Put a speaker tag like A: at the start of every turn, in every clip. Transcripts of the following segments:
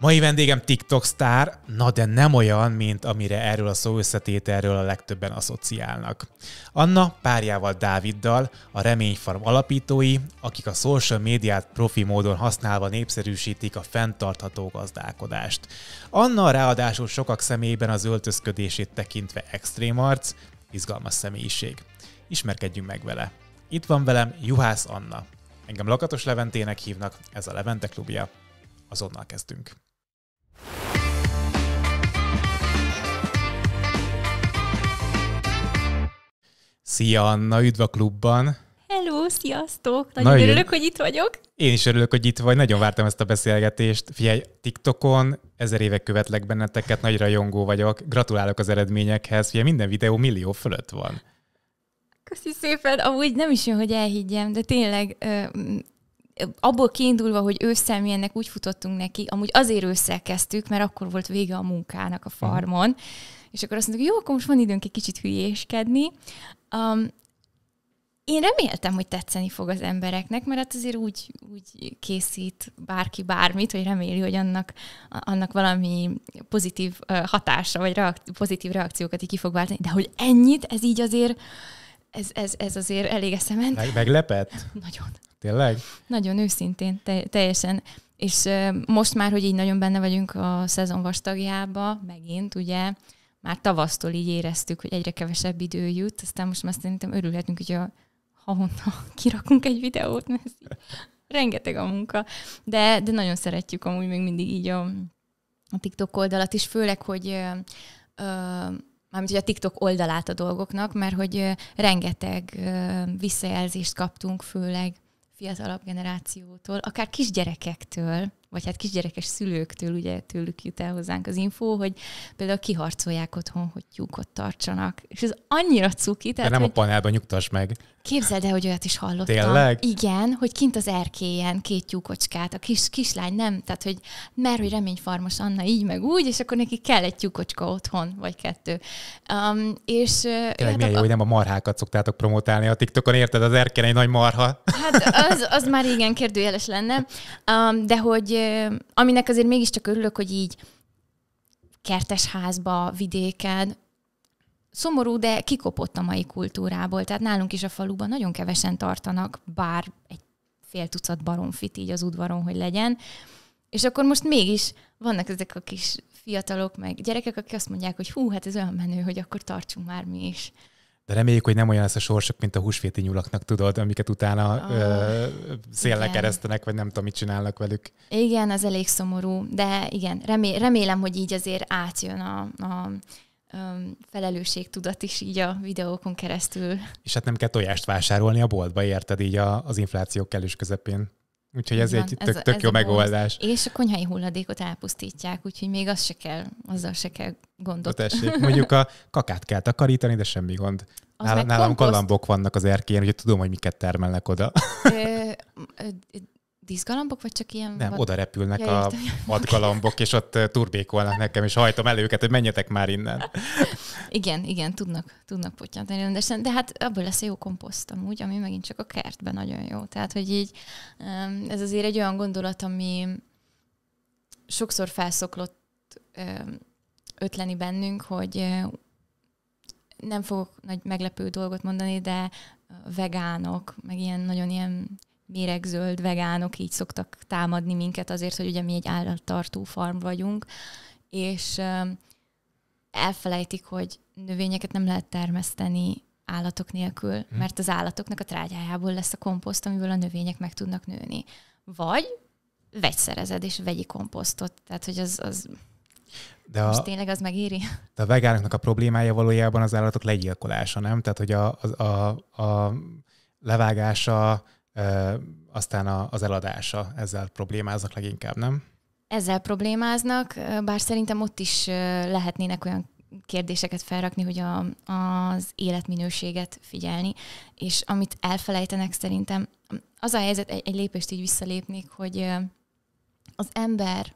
A: Mai vendégem TikTok sztár, na de nem olyan, mint amire erről a szó összetételről a legtöbben asszociálnak. Anna párjával Dáviddal, a Reményfarm alapítói, akik a social médiát profi módon használva népszerűsítik a fenntartható gazdálkodást. Anna ráadásul sokak szemében az öltözködését tekintve extrém arc, izgalmas személyiség. Ismerkedjünk meg vele. Itt van velem Juhász Anna. Engem Lakatos Leventének hívnak, ez a Levente klubja. Azonnal kezdünk. Szia Anna, üdv a klubban!
B: Hello, sziasztok! Nagyon Na, örülök, jön. hogy itt vagyok.
A: Én is örülök, hogy itt vagy. Nagyon vártam ezt a beszélgetést. Figyelj, TikTokon ezer évek követlek benneteket, nagy rajongó vagyok. Gratulálok az eredményekhez. Figyelj, minden videó millió fölött van.
B: Köszi szépen, amúgy nem is jön, hogy elhiggyem, de tényleg abból kiindulva, hogy ősszel mi ennek úgy futottunk neki, amúgy azért ősszel kezdtük, mert akkor volt vége a munkának a mhm. farmon, és akkor azt mondtuk, jó, akkor most van időnk egy kicsit hülyéskedni. Um, én reméltem, hogy tetszeni fog az embereknek, mert hát azért úgy, úgy készít bárki bármit, hogy reméli, hogy annak, annak valami pozitív hatása, vagy reakció, pozitív reakciókat így ki fog váltani. De hogy ennyit, ez így azért, ez, ez, ez azért elég eszemen. Meg,
A: meglepett? Nagyon tényleg?
B: Nagyon őszintén, te- teljesen. És most már, hogy így nagyon benne vagyunk a szezon vastagjába, megint ugye, már tavasztól így éreztük, hogy egyre kevesebb idő jut, aztán most már szerintem örülhetünk, hogy a havonta kirakunk egy videót, mert ez rengeteg a munka, de, de nagyon szeretjük amúgy még mindig így a, a TikTok oldalat is, főleg, hogy uh, mármint hogy a TikTok oldalát a dolgoknak, mert hogy rengeteg visszajelzést kaptunk, főleg fiatalabb generációtól, akár kisgyerekektől, vagy hát kisgyerekes szülőktől, ugye tőlük jut el hozzánk az infó, hogy például kiharcolják otthon, hogy tyúkot tartsanak. És ez annyira cuki. Tehát, De nem hogy...
A: a panelban nyugtass meg.
B: Képzeld el, hogy olyat is hallottam. Tényleg? Igen, hogy kint az erkélyen két tyúkocskát, a kis, kislány nem, tehát hogy mert hogy reményfarmos Anna így meg úgy, és akkor neki kell egy tyúkocska otthon, vagy kettő. Um, és, Tényleg hát milyen
A: a... jó, hogy nem a marhákat szoktátok promotálni a TikTokon, érted, az erkélyen egy nagy marha.
B: Hát az, az már igen kérdőjeles lenne, um, de hogy aminek azért mégiscsak örülök, hogy így kertes házba, vidéken, szomorú, de kikopott a mai kultúrából. Tehát nálunk is a faluban nagyon kevesen tartanak, bár egy fél tucat baromfit így az udvaron, hogy legyen. És akkor most mégis vannak ezek a kis fiatalok, meg gyerekek, akik azt mondják, hogy hú, hát ez olyan menő, hogy akkor tartsunk már mi is
A: de reméljük, hogy nem olyan lesz a sorsok, mint a húsvéti nyulaknak, tudod, amiket utána oh, ah, szélnek keresztenek, vagy nem tudom, mit csinálnak velük.
B: Igen, az elég szomorú, de igen, remé- remélem, hogy így azért átjön a, a felelősségtudat is így a videókon keresztül.
A: És hát nem kell tojást vásárolni a boltba, érted így a, az infláció kellős közepén. Úgyhogy ez van, egy tök, ez, tök ez jó megoldás.
B: Bóz. És a konyhai hulladékot elpusztítják, úgyhogy még az se kell, azzal se kell gondot. tessék, mondjuk
A: a kakát kell takarítani, de semmi gond. Az nálam kalambok vannak az erkélyen, úgyhogy tudom, hogy miket termelnek oda.
B: Ö, ö, Díszgalambok, vagy csak ilyen? Nem, vad... oda repülnek ja, a
A: madgalambok, és ott turbékolnak nekem, és hajtom el őket, hogy menjetek már innen.
B: igen, igen, tudnak, tudnak potyantani rendesen, de hát abból lesz jó komposzt amúgy, ami megint csak a kertben nagyon jó. Tehát, hogy így ez azért egy olyan gondolat, ami sokszor felszoklott ötleni bennünk, hogy nem fogok nagy meglepő dolgot mondani, de vegánok, meg ilyen nagyon ilyen méregzöld vegánok így szoktak támadni minket azért, hogy ugye mi egy állattartó farm vagyunk, és elfelejtik, hogy növényeket nem lehet termeszteni állatok nélkül, mhm. mert az állatoknak a trágyájából lesz a komposzt, amiből a növények meg tudnak nőni. Vagy vegyszerezed és vegyi komposztot, tehát hogy az, az de a, most tényleg az megéri?
A: De a vegánoknak a problémája valójában az állatok legyilkolása, nem? Tehát, hogy a, a, a, a levágása, aztán a, az eladása, ezzel problémáznak leginkább, nem?
B: Ezzel problémáznak, bár szerintem ott is lehetnének olyan kérdéseket felrakni, hogy a, az életminőséget figyelni, és amit elfelejtenek szerintem, az a helyzet, egy, egy lépést így visszalépnék, hogy az ember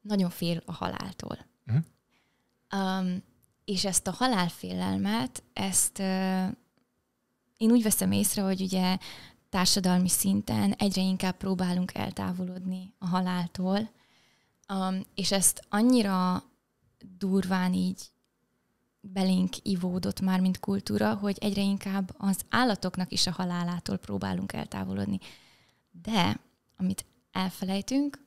B: nagyon fél a haláltól. Mm. Um, és ezt a halálfélelmet, ezt uh, én úgy veszem észre, hogy ugye társadalmi szinten egyre inkább próbálunk eltávolodni a haláltól, um, és ezt annyira durván így belénk ivódott már, mint kultúra, hogy egyre inkább az állatoknak is a halálától próbálunk eltávolodni. De amit elfelejtünk,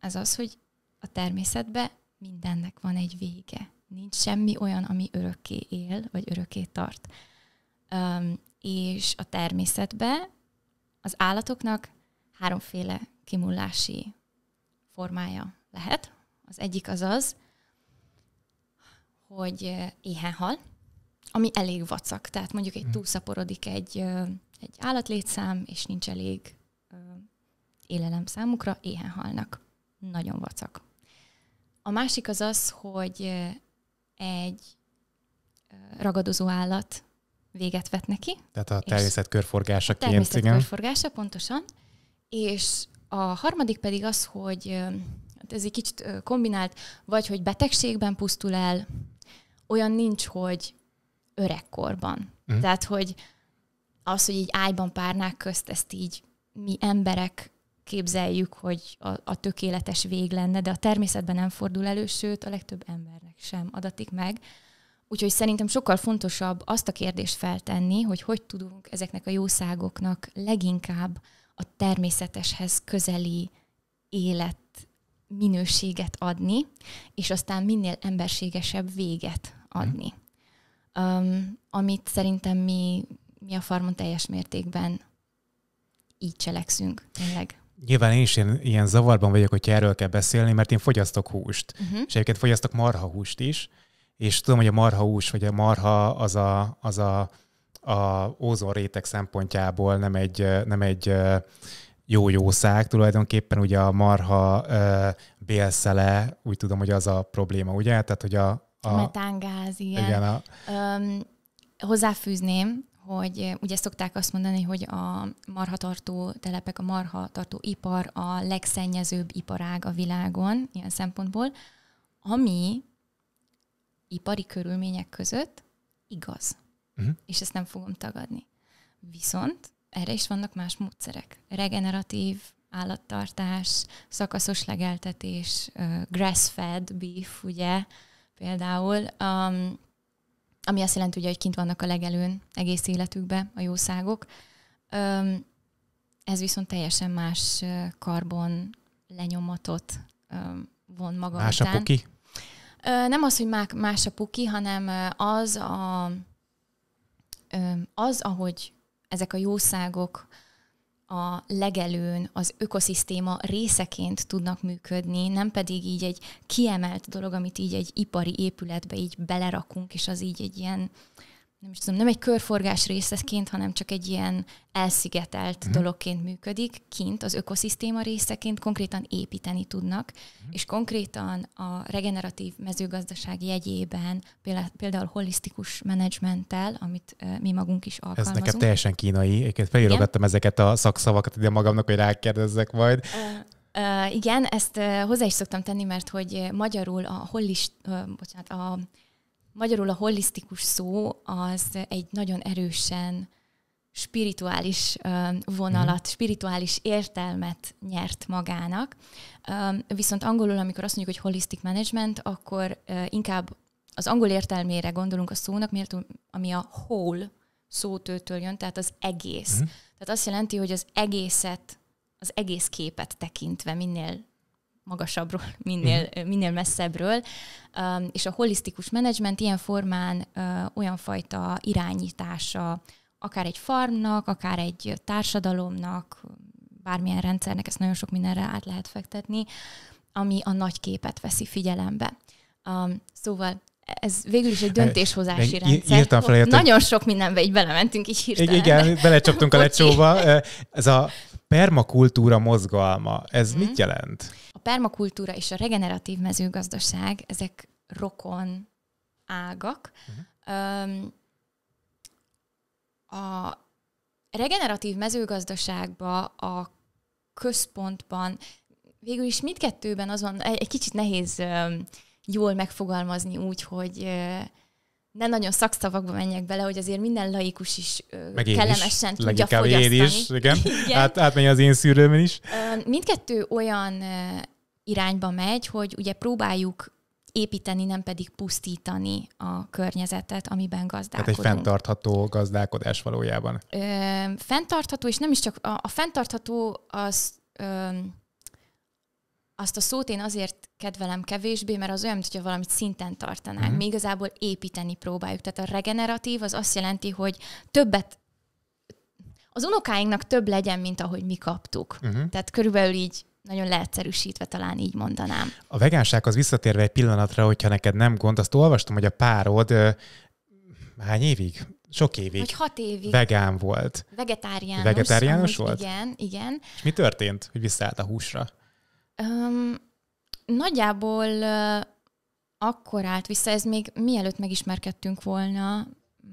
B: az az, hogy a természetben mindennek van egy vége. Nincs semmi olyan, ami örökké él, vagy örökké tart. Um, és a természetbe az állatoknak háromféle kimullási formája lehet. Az egyik az az, hogy éhen hal, ami elég vacak. Tehát mondjuk egy mhm. túlszaporodik egy, egy állatlétszám, és nincs elég élelem számukra, éhen halnak. Nagyon vacak. A másik az az, hogy egy ragadozó állat véget vet neki. Tehát a természet körforgásaként. A természet igen. körforgása, pontosan. És a harmadik pedig az, hogy hát ez egy kicsit kombinált, vagy hogy betegségben pusztul el, olyan nincs, hogy öregkorban. Mm. Tehát, hogy az, hogy így ágyban párnák közt, ezt így mi emberek képzeljük, hogy a, a tökéletes vég lenne, de a természetben nem fordul elő, sőt, a legtöbb embernek sem adatik meg. Úgyhogy szerintem sokkal fontosabb azt a kérdést feltenni, hogy hogy tudunk ezeknek a jószágoknak leginkább a természeteshez közeli élet minőséget adni, és aztán minél emberségesebb véget adni. Um, amit szerintem mi, mi a farmon teljes mértékben így cselekszünk, tényleg.
A: Nyilván én is ilyen, ilyen zavarban vagyok, hogy erről kell beszélni, mert én fogyasztok húst. Uh-huh. És egyébként fogyasztok marhahúst is, és tudom, hogy a marha hús, vagy a marha az a, az a, a ózon réteg szempontjából nem egy, nem egy jó jószág. Tulajdonképpen ugye a marha bélszele, úgy tudom, hogy az a probléma, ugye? Tehát, hogy a, a
B: metángáz, igen. igen a... Öm, hozzáfűzném, hogy ugye szokták azt mondani, hogy a marhatartó telepek, a marhatartó ipar a legszennyezőbb iparág a világon, ilyen szempontból, ami ipari körülmények között igaz. Uh-huh. És ezt nem fogom tagadni. Viszont erre is vannak más módszerek. Regeneratív állattartás, szakaszos legeltetés, grass-fed beef, ugye, például, um, ami azt jelenti, ugye, hogy kint vannak a legelőn egész életükbe a jószágok. Um, ez viszont teljesen más karbon lenyomatot um, von maga Más után. a poki? Nem az, hogy más a puki, hanem az a, az, ahogy ezek a jószágok a legelőn az ökoszisztéma részeként tudnak működni, nem pedig így egy kiemelt dolog, amit így egy ipari épületbe így belerakunk, és az így egy ilyen nem is tudom, nem egy körforgás részeként, hanem csak egy ilyen elszigetelt mm. dologként működik, kint az ökoszisztéma részeként konkrétan építeni tudnak, mm. és konkrétan a regeneratív mezőgazdaság jegyében, például holisztikus menedzsmenttel, amit mi magunk is alkalmazunk. Ez nekem teljesen
A: kínai, egyébként felírogattam ezeket a szakszavakat ide magamnak, hogy rákérdezzek majd. Uh,
B: uh, igen, ezt uh, hozzá is szoktam tenni, mert hogy magyarul a, holist, uh, bocsánat, a magyarul a holisztikus szó az egy nagyon erősen spirituális vonalat, mm. spirituális értelmet nyert magának. Viszont angolul, amikor azt mondjuk, hogy holistic management, akkor inkább az angol értelmére gondolunk a szónak, mert ami a whole szótőtől jön, tehát az egész. Mm. Tehát azt jelenti, hogy az egészet, az egész képet tekintve minél magasabbról, minél, mhm. minél messzebbről, és a holisztikus menedzsment ilyen formán olyan fajta irányítása akár egy farmnak, akár egy társadalomnak, bármilyen rendszernek, ezt nagyon sok mindenre át lehet fektetni, ami a nagy képet veszi figyelembe. szóval ez végül is egy döntéshozási e, rendszer. Írtam fel, értem. Nagyon sok mindenbe így belementünk, így hirtelen. Igen, belecsaptunk a lecsóba.
A: Ez a permakultúra mozgalma, ez mm. mit jelent?
B: permakultúra és a regeneratív mezőgazdaság, ezek rokon ágak. Uh-huh. A regeneratív mezőgazdaságba a központban, végül is mindkettőben azon egy kicsit nehéz jól megfogalmazni úgy, hogy ne nagyon szakszavakba menjek bele, hogy azért minden laikus is Meg kellemesen is, tudja fogyasztani. Én is, igen. igen. Át,
A: átmenj az én szűrőmön is.
B: Mindkettő olyan irányba megy, hogy ugye próbáljuk építeni, nem pedig pusztítani a környezetet, amiben gazdálkodunk. Tehát egy
A: fenntartható gazdálkodás valójában.
B: Ö, fenntartható, és nem is csak a, a fenntartható az ö, azt a szót én azért kedvelem kevésbé, mert az olyan, hogyha valamit szinten tartanánk. Mm. huh Mi igazából építeni próbáljuk. Tehát a regeneratív az azt jelenti, hogy többet az unokáinknak több legyen, mint ahogy mi kaptuk. Uh-huh. Tehát körülbelül így nagyon leegyszerűsítve talán így mondanám.
A: A vegánsághoz visszatérve egy pillanatra, hogyha neked nem gond, azt olvastam, hogy a párod hány évig? Sok évig. Vagy hat évig. Vegán volt.
B: Vegetáriánus. Vegetáriánus volt? Igen, igen.
A: És mi történt, hogy visszaállt a húsra?
B: Öm, nagyjából ö, akkor állt vissza, ez még mielőtt megismerkedtünk volna,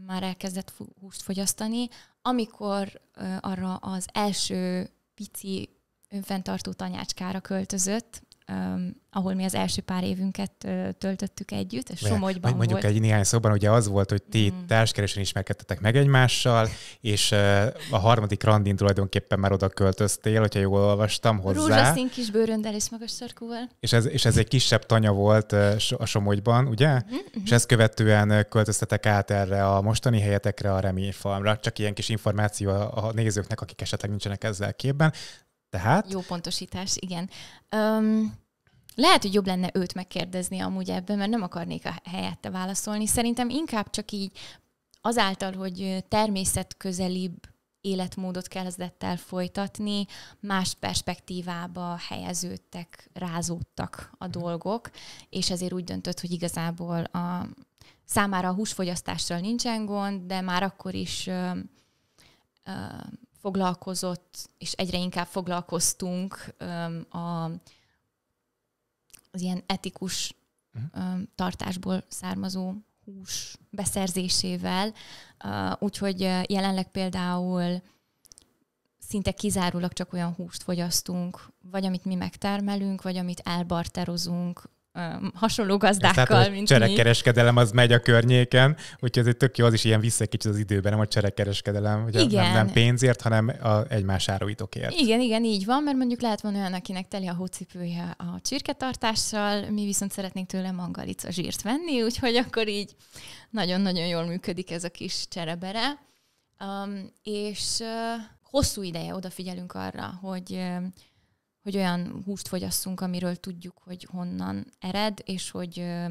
B: már elkezdett húst fogyasztani, amikor ö, arra az első pici önfenntartó tanyácskára költözött, Um, ahol mi az első pár évünket uh, töltöttük együtt, és Somogyban Mondjuk egy
A: néhány szóban ugye az volt, hogy ti mm. társkeresen ismerkedtetek meg egymással, és uh, a harmadik randin tulajdonképpen már oda költöztél, hogyha jól olvastam hozzá. Rózsaszín
B: kis bőröndel és magas szarkúval.
A: És ez, és ez egy kisebb tanya volt uh, a Somogyban, ugye? Mm-hmm. És ezt követően költöztetek át erre a mostani helyetekre, a Reményfalmra. Csak ilyen kis információ a, a nézőknek, akik esetleg nincsenek ezzel képben. Tehát? Jó pontosítás, igen. Um,
B: lehet, hogy jobb lenne őt megkérdezni amúgy ebben, mert nem akarnék a helyette válaszolni. Szerintem inkább csak így azáltal, hogy természetközelibb életmódot kezdett el folytatni, más perspektívába helyeződtek, rázódtak a mhm. dolgok, és ezért úgy döntött, hogy igazából a, számára a húsfogyasztással nincsen gond, de már akkor is ö, ö, foglalkozott, és egyre inkább foglalkoztunk a, az ilyen etikus mhm. öm, tartásból származó hús beszerzésével. Úgyhogy jelenleg például szinte kizárólag csak olyan húst fogyasztunk, vagy amit mi megtermelünk, vagy amit elbarterozunk, hasonló gazdákkal. Tehát, mint cserekereskedelem
A: az megy a környéken, úgyhogy egy tök jó az is ilyen vissza kicsit az időben, nem a cserekereskedelem, hogy igen. Nem, nem pénzért, hanem a egymás áruitokért.
B: Igen, igen, így van, mert mondjuk lehet van olyan, akinek teli a hócipője a csirketartással, mi viszont szeretnénk tőle mangalica zsírt venni, úgyhogy akkor így nagyon-nagyon jól működik ez a kis cserebere. Um, és uh, hosszú ideje odafigyelünk arra, hogy uh, hogy olyan húst fogyasszunk, amiről tudjuk, hogy honnan ered, és hogy ö,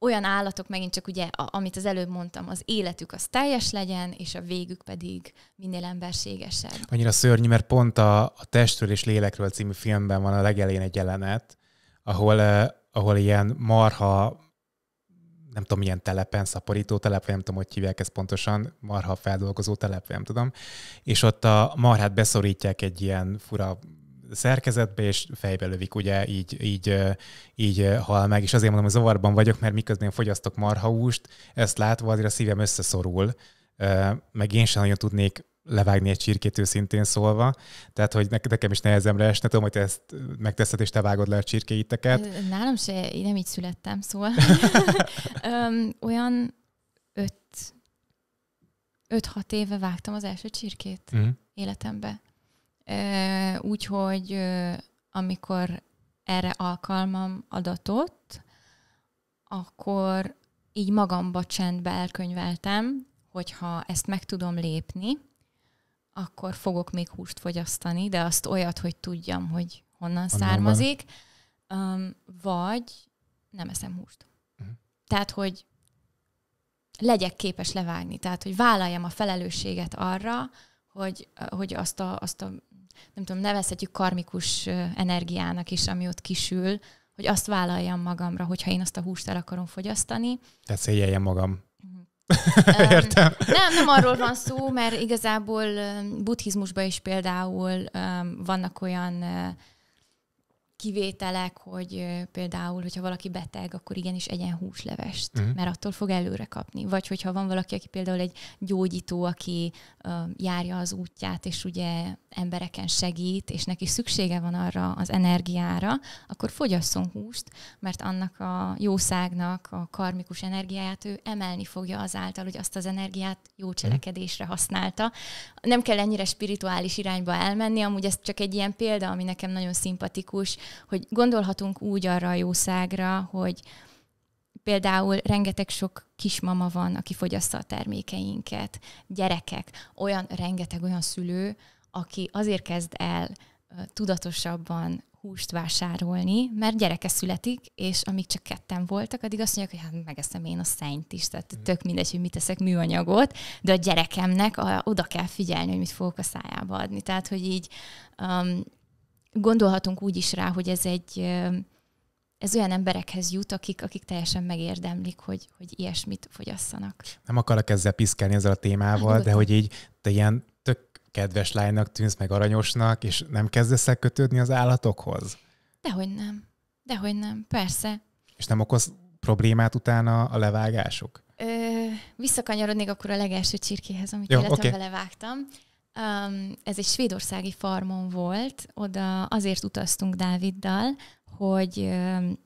B: olyan állatok, megint csak ugye, a, amit az előbb mondtam, az életük az teljes legyen, és a végük pedig minél emberségesebb.
A: Annyira szörnyű, mert pont a, a Testről és Lélekről című filmben van a legelén egy jelenet, ahol, eh, ahol ilyen marha, nem tudom, milyen telepen, szaporító telep, vagy nem tudom, hogy hívják ezt pontosan, marha feldolgozó telep, nem tudom, és ott a marhát beszorítják egy ilyen fura szerkezetbe, és fejbe lövik, ugye így, így, így hal meg, és azért mondom, hogy zavarban vagyok, mert miközben fogyasztok marhaúst, ezt látva azért a szívem összeszorul, meg én sem nagyon tudnék levágni egy csirkét őszintén szólva. Tehát, hogy nekem is nehezemre esne, tudom, hogy te ezt megteszed, és te vágod le a csirkéiteket.
B: Nálam se, én nem így születtem, szóval olyan 5-6 éve vágtam az első csirkét mm. életembe. Úgyhogy amikor erre alkalmam adatot, akkor így magamba csendbe elkönyveltem, hogyha ezt meg tudom lépni, akkor fogok még húst fogyasztani, de azt olyat, hogy tudjam, hogy honnan származik, um, vagy nem eszem húst. Uh-huh. Tehát, hogy legyek képes levágni, tehát, hogy vállaljam a felelősséget arra, hogy, hogy azt, a, azt a nem tudom, nevezhetjük karmikus energiának is, ami ott kisül, hogy azt vállaljam magamra, hogyha én azt a húst el akarom fogyasztani.
A: Tehát szégyeljem magam. Mhm. Értem.
B: nem, nem arról van szó, mert igazából buddhizmusban is például vannak olyan kivételek, hogy például, hogyha valaki beteg, akkor igenis egyen húslevest, uh-huh. mert attól fog előre kapni. Vagy hogyha van valaki, aki például egy gyógyító, aki uh, járja az útját, és ugye embereken segít, és neki szüksége van arra az energiára, akkor fogyasszon húst, mert annak a jószágnak a karmikus energiáját ő emelni fogja azáltal, hogy azt az energiát jó mhm. cselekedésre használta. Nem kell ennyire spirituális irányba elmenni, amúgy ez csak egy ilyen példa, ami nekem nagyon szimpatikus, hogy gondolhatunk úgy arra a jószágra, hogy például rengeteg sok kismama van, aki fogyasztja a termékeinket, gyerekek, olyan rengeteg olyan szülő, aki azért kezd el tudatosabban húst vásárolni, mert gyereke születik, és amíg csak ketten voltak, addig azt mondják, hogy hát megeszem én a szennyt is, tehát mhm. tök mindegy, hogy mit teszek műanyagot, de a gyerekemnek a, oda kell figyelni, hogy mit fogok a szájába adni. Tehát, hogy így um, gondolhatunk úgy is rá, hogy ez egy ez olyan emberekhez jut, akik, akik teljesen megérdemlik, hogy, hogy ilyesmit fogyasszanak.
A: Nem akarok ezzel piszkálni ezzel a témával, hát, de hogy így te ilyen tök kedves lánynak tűnsz, meg aranyosnak, és nem kezdesz el kötődni az állatokhoz?
B: Dehogy nem. Dehogy nem, persze.
A: És nem okoz problémát utána a levágások?
B: Ö, visszakanyarodnék akkor a legelső csirkéhez, amit Jó, életembe okay. levágtam. Um, ez egy svédországi farmon volt, oda azért utaztunk Dáviddal, hogy um,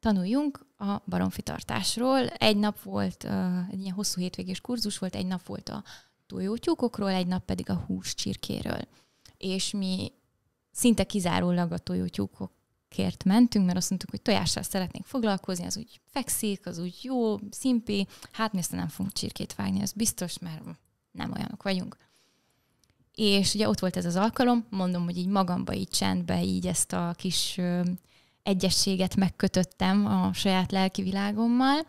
B: tanuljunk a baromfi tartásról. Egy nap volt, uh, egy ilyen hosszú hétvégés kurzus volt, egy nap volt a tojótyúkokról, egy nap pedig a csirkéről. És mi szinte kizárólag a tojótyúkokért mentünk, mert azt mondtuk, hogy tojással szeretnénk foglalkozni, az úgy fekszik, az úgy jó, szimpi, hát mi aztán nem fogunk csirkét vágni, az biztos, mert nem olyanok vagyunk. És ugye ott volt ez az alkalom, mondom, hogy így magamba, így csendbe, így ezt a kis ö, egyességet megkötöttem a saját lelki világommal.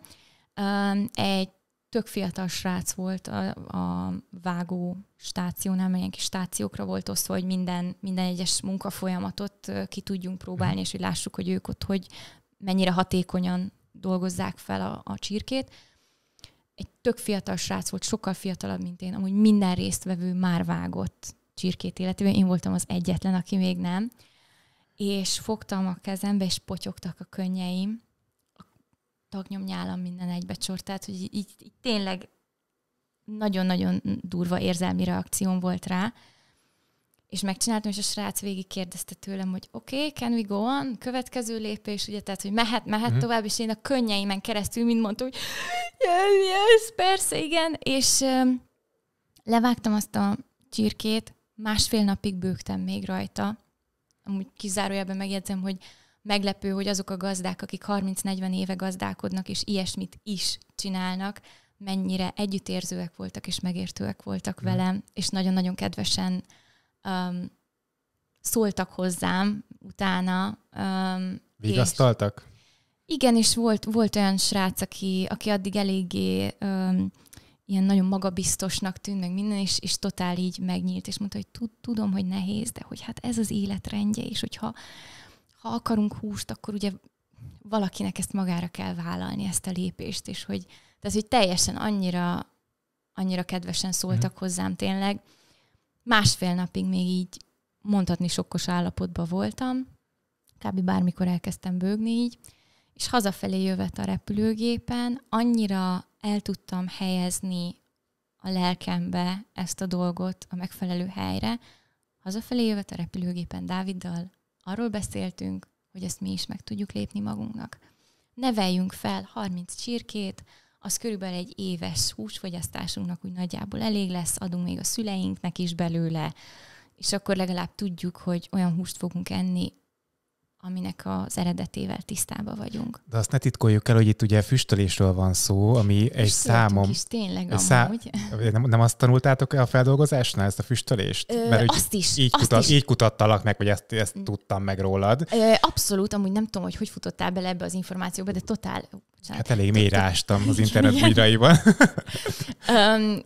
B: Egy tök fiatal srác volt a, a vágó stációnál, mert ilyen kis stációkra volt osztva, hogy minden, minden egyes munkafolyamatot ki tudjunk próbálni, mhm. és hogy lássuk, hogy ők ott hogy mennyire hatékonyan dolgozzák fel a, a csirkét egy tök fiatal srác volt, sokkal fiatalabb, mint én, amúgy minden résztvevő már vágott csirkét életében, én voltam az egyetlen, aki még nem, és fogtam a kezembe, és potyogtak a könnyeim, a tagnyom nyálam minden egybecsortált, tehát hogy így, így tényleg nagyon-nagyon durva érzelmi reakcióm volt rá, és megcsináltam, és a srác végig kérdezte tőlem, hogy oké, okay, can we go on? Következő lépés, ugye, tehát, hogy mehet, mehet mm-hmm. tovább, és én a könnyeimen keresztül mind mondtam, hogy yes, yes, persze, igen, és um, levágtam azt a csirkét, másfél napig bőgtem még rajta. Amúgy kizárójában megjegyzem, hogy meglepő, hogy azok a gazdák, akik 30-40 éve gazdálkodnak, és ilyesmit is csinálnak, mennyire együttérzőek voltak és megértőek voltak mm. velem, és nagyon-nagyon kedvesen um, szóltak hozzám utána. Um, Vigasztaltak? igen, és volt, volt olyan srác, aki, aki addig eléggé um, ilyen nagyon magabiztosnak tűnt meg minden, és, és totál így megnyílt, és mondta, hogy tud, tudom, hogy nehéz, de hogy hát ez az életrendje, és hogyha ha akarunk húst, akkor ugye valakinek ezt magára kell vállalni, ezt a lépést, és hogy, tehát, hogy teljesen annyira, annyira kedvesen szóltak mm. hozzám tényleg, másfél napig még így mondhatni sokkos állapotban voltam, kb. bármikor elkezdtem bőgni így, és hazafelé jövet a repülőgépen, annyira el tudtam helyezni a lelkembe ezt a dolgot a megfelelő helyre. Hazafelé jövet a repülőgépen Dáviddal, arról beszéltünk, hogy ezt mi is meg tudjuk lépni magunknak. Neveljünk fel 30 csirkét, az körülbelül egy éves húsfogyasztásunknak úgy nagyjából elég lesz, adunk még a szüleinknek is belőle, és akkor legalább tudjuk, hogy olyan húst fogunk enni, aminek az eredetével tisztában vagyunk.
A: De azt ne titkoljuk el, hogy itt ugye füstölésről van szó, ami egy számom... is tényleg egy szá... Nem, nem azt tanultátok a feldolgozásnál, ezt a füstölést? Ö, Mert azt is. Így, azt kutat, is. így kutattalak meg, hogy ezt, ezt tudtam meg rólad. Ö,
B: abszolút, amúgy nem tudom, hogy hogy futottál bele ebbe az információba, de totál bocsánat.
A: Hát elég mélyre ástam az internet igen. bíraiban.
B: um,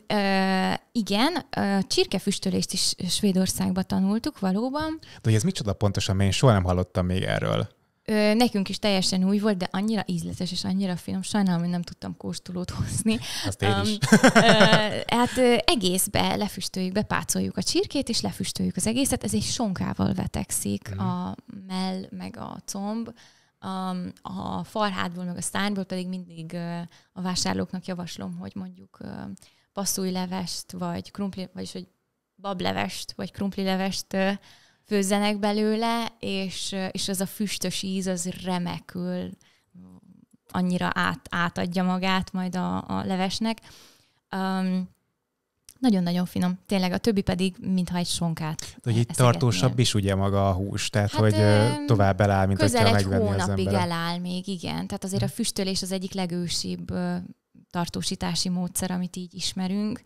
B: igen, csirkefüstölést is Svédországba tanultuk valóban. De
A: hogy ez micsoda pontosan, mert én soha nem hallottam még erről.
B: Ö, nekünk is teljesen új volt, de annyira ízletes és annyira finom. Sajnálom, hogy nem tudtam kóstolót hozni. Azt én um, is. ö, hát ö, egészbe lefüstöljük, bepácoljuk a csirkét, és lefüstöljük az egészet. Ez egy sonkával vetekszik, mm. a mell meg a comb a farhádból, meg a szárnyból pedig mindig a vásárlóknak javaslom, hogy mondjuk passzújlevest, vagy krumpli, vagyis hogy bablevest, vagy krumplilevest főzzenek belőle, és, és az a füstös íz az remekül annyira át, átadja magát majd a, a levesnek. Um, nagyon-nagyon finom. Tényleg a többi pedig, mintha egy sonkát.
A: Hogy itt tartósabb is ugye maga a hús, tehát hát, hogy ö, tovább eláll, mint Közel egy hónapig az eláll
B: még, igen. Tehát azért a füstölés az egyik legősibb ö, tartósítási módszer, amit így ismerünk.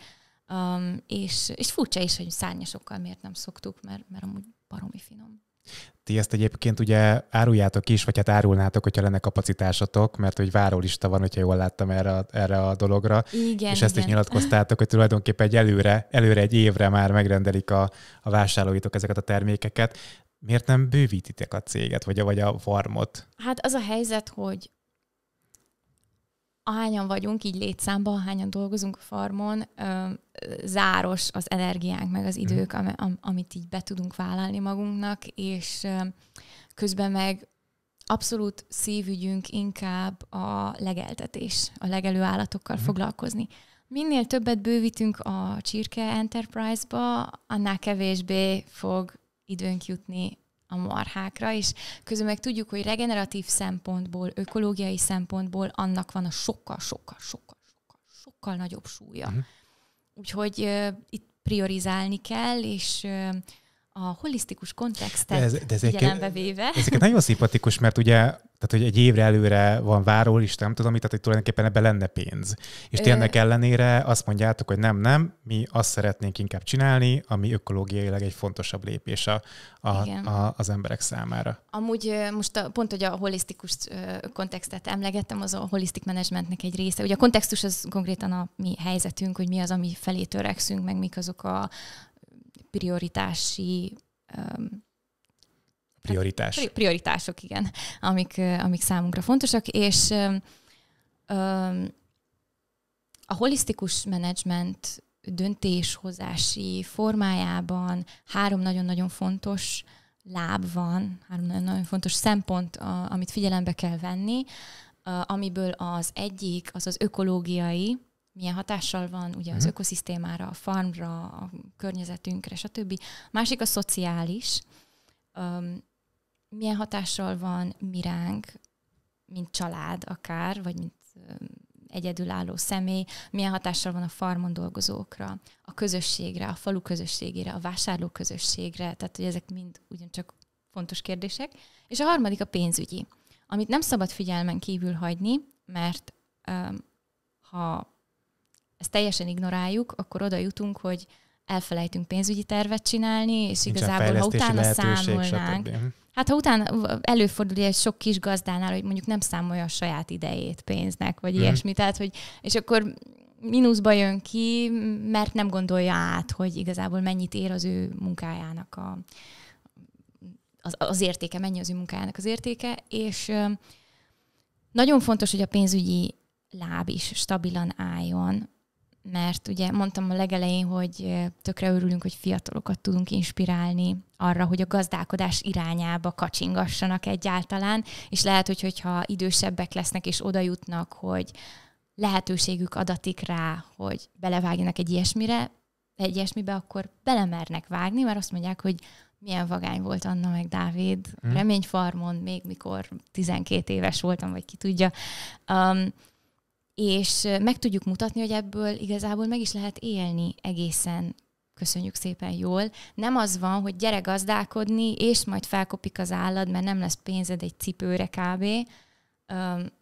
B: Um, és, és furcsa is, hogy szárnyasokkal miért nem szoktuk, mert, mert amúgy baromi finom.
A: Ti ezt egyébként ugye áruljátok is, vagy hát árulnátok, hogyha lenne kapacitásotok, mert hogy várólista van, hogyha jól láttam erre, a, erre a dologra. Igen, és ezt igen. is nyilatkoztátok, hogy tulajdonképpen egy előre, előre egy évre már megrendelik a, a vásárlóitok ezeket a termékeket. Miért nem bővítitek a céget, vagy a, vagy a farmot?
B: Hát az a helyzet, hogy ahányan vagyunk így létszámban, ahányan dolgozunk a farmon, záros az energiánk, meg az mhm. idők, am, am, amit így be tudunk vállalni magunknak, és közben meg abszolút szívügyünk inkább a legeltetés, a legelő állatokkal mhm. foglalkozni. Minél többet bővítünk a Csirke Enterprise-ba, annál kevésbé fog időnk jutni a marhákra, és közben meg tudjuk, hogy regeneratív szempontból, ökológiai szempontból annak van a sokkal, sokkal, sokkal, sokkal, sokkal nagyobb súlya. Uh-huh. Úgyhogy uh, itt priorizálni kell, és uh, a holisztikus kontextet de ez, de ezek, figyelembe véve. Ezeket nagyon
A: szimpatikus, mert ugye tehát hogy egy évre előre van várólista, nem tudom, tehát hogy tulajdonképpen ebben lenne pénz. És ti ennek ellenére azt mondjátok, hogy nem, nem, mi azt szeretnénk inkább csinálni, ami ökológiailag egy fontosabb lépés a, a, a, az emberek számára.
B: Amúgy most a, pont, hogy a holisztikus kontextet emlegettem, az a holisztik menedzsmentnek egy része. Ugye a kontextus az konkrétan a mi helyzetünk, hogy mi az, ami felé törekszünk, meg mik azok a, prioritási hát
A: Prioritás.
B: Prioritások, igen, amik, amik számunkra fontosak, és a holisztikus menedzsment döntéshozási formájában három nagyon-nagyon fontos láb van, három nagyon-nagyon fontos szempont, amit figyelembe kell venni, amiből az egyik az az ökológiai, milyen hatással van ugye az mhm. ökoszisztémára, a farmra, a környezetünkre, stb. Másik a szociális, um, milyen hatással van ránk, mint család akár, vagy mint um, egyedülálló személy, milyen hatással van a farmon dolgozókra, a közösségre, a falu közösségére, a vásárló közösségre, tehát hogy ezek mind ugyancsak fontos kérdések. És a harmadik a pénzügyi, amit nem szabad figyelmen kívül hagyni, mert um, ha ezt teljesen ignoráljuk, akkor oda jutunk, hogy elfelejtünk pénzügyi tervet csinálni, és Nincs igazából, ha utána számolnánk, stb. Hát ha utána előfordul egy sok kis gazdánál, hogy mondjuk nem számolja a saját idejét pénznek, vagy mm. ilyesmi, tehát hogy, és akkor mínuszba jön ki, mert nem gondolja át, hogy igazából mennyit ér az ő munkájának a, az, az értéke, mennyi az ő munkájának az értéke, és nagyon fontos, hogy a pénzügyi láb is stabilan álljon, mert ugye mondtam a legelején, hogy tökre örülünk, hogy fiatalokat tudunk inspirálni arra, hogy a gazdálkodás irányába kacsingassanak egyáltalán, és lehet, hogy hogyha idősebbek lesznek és oda jutnak, hogy lehetőségük adatik rá, hogy belevágjanak egy ilyesmire, egy ilyesmibe, akkor belemernek vágni, mert azt mondják, hogy milyen vagány volt Anna meg Dávid hmm. Reményfarmon, még mikor 12 éves voltam, vagy ki tudja. Um, és meg tudjuk mutatni, hogy ebből igazából meg is lehet élni egészen köszönjük szépen jól. Nem az van, hogy gyere gazdálkodni, és majd felkopik az állad, mert nem lesz pénzed egy cipőre kb. Öm,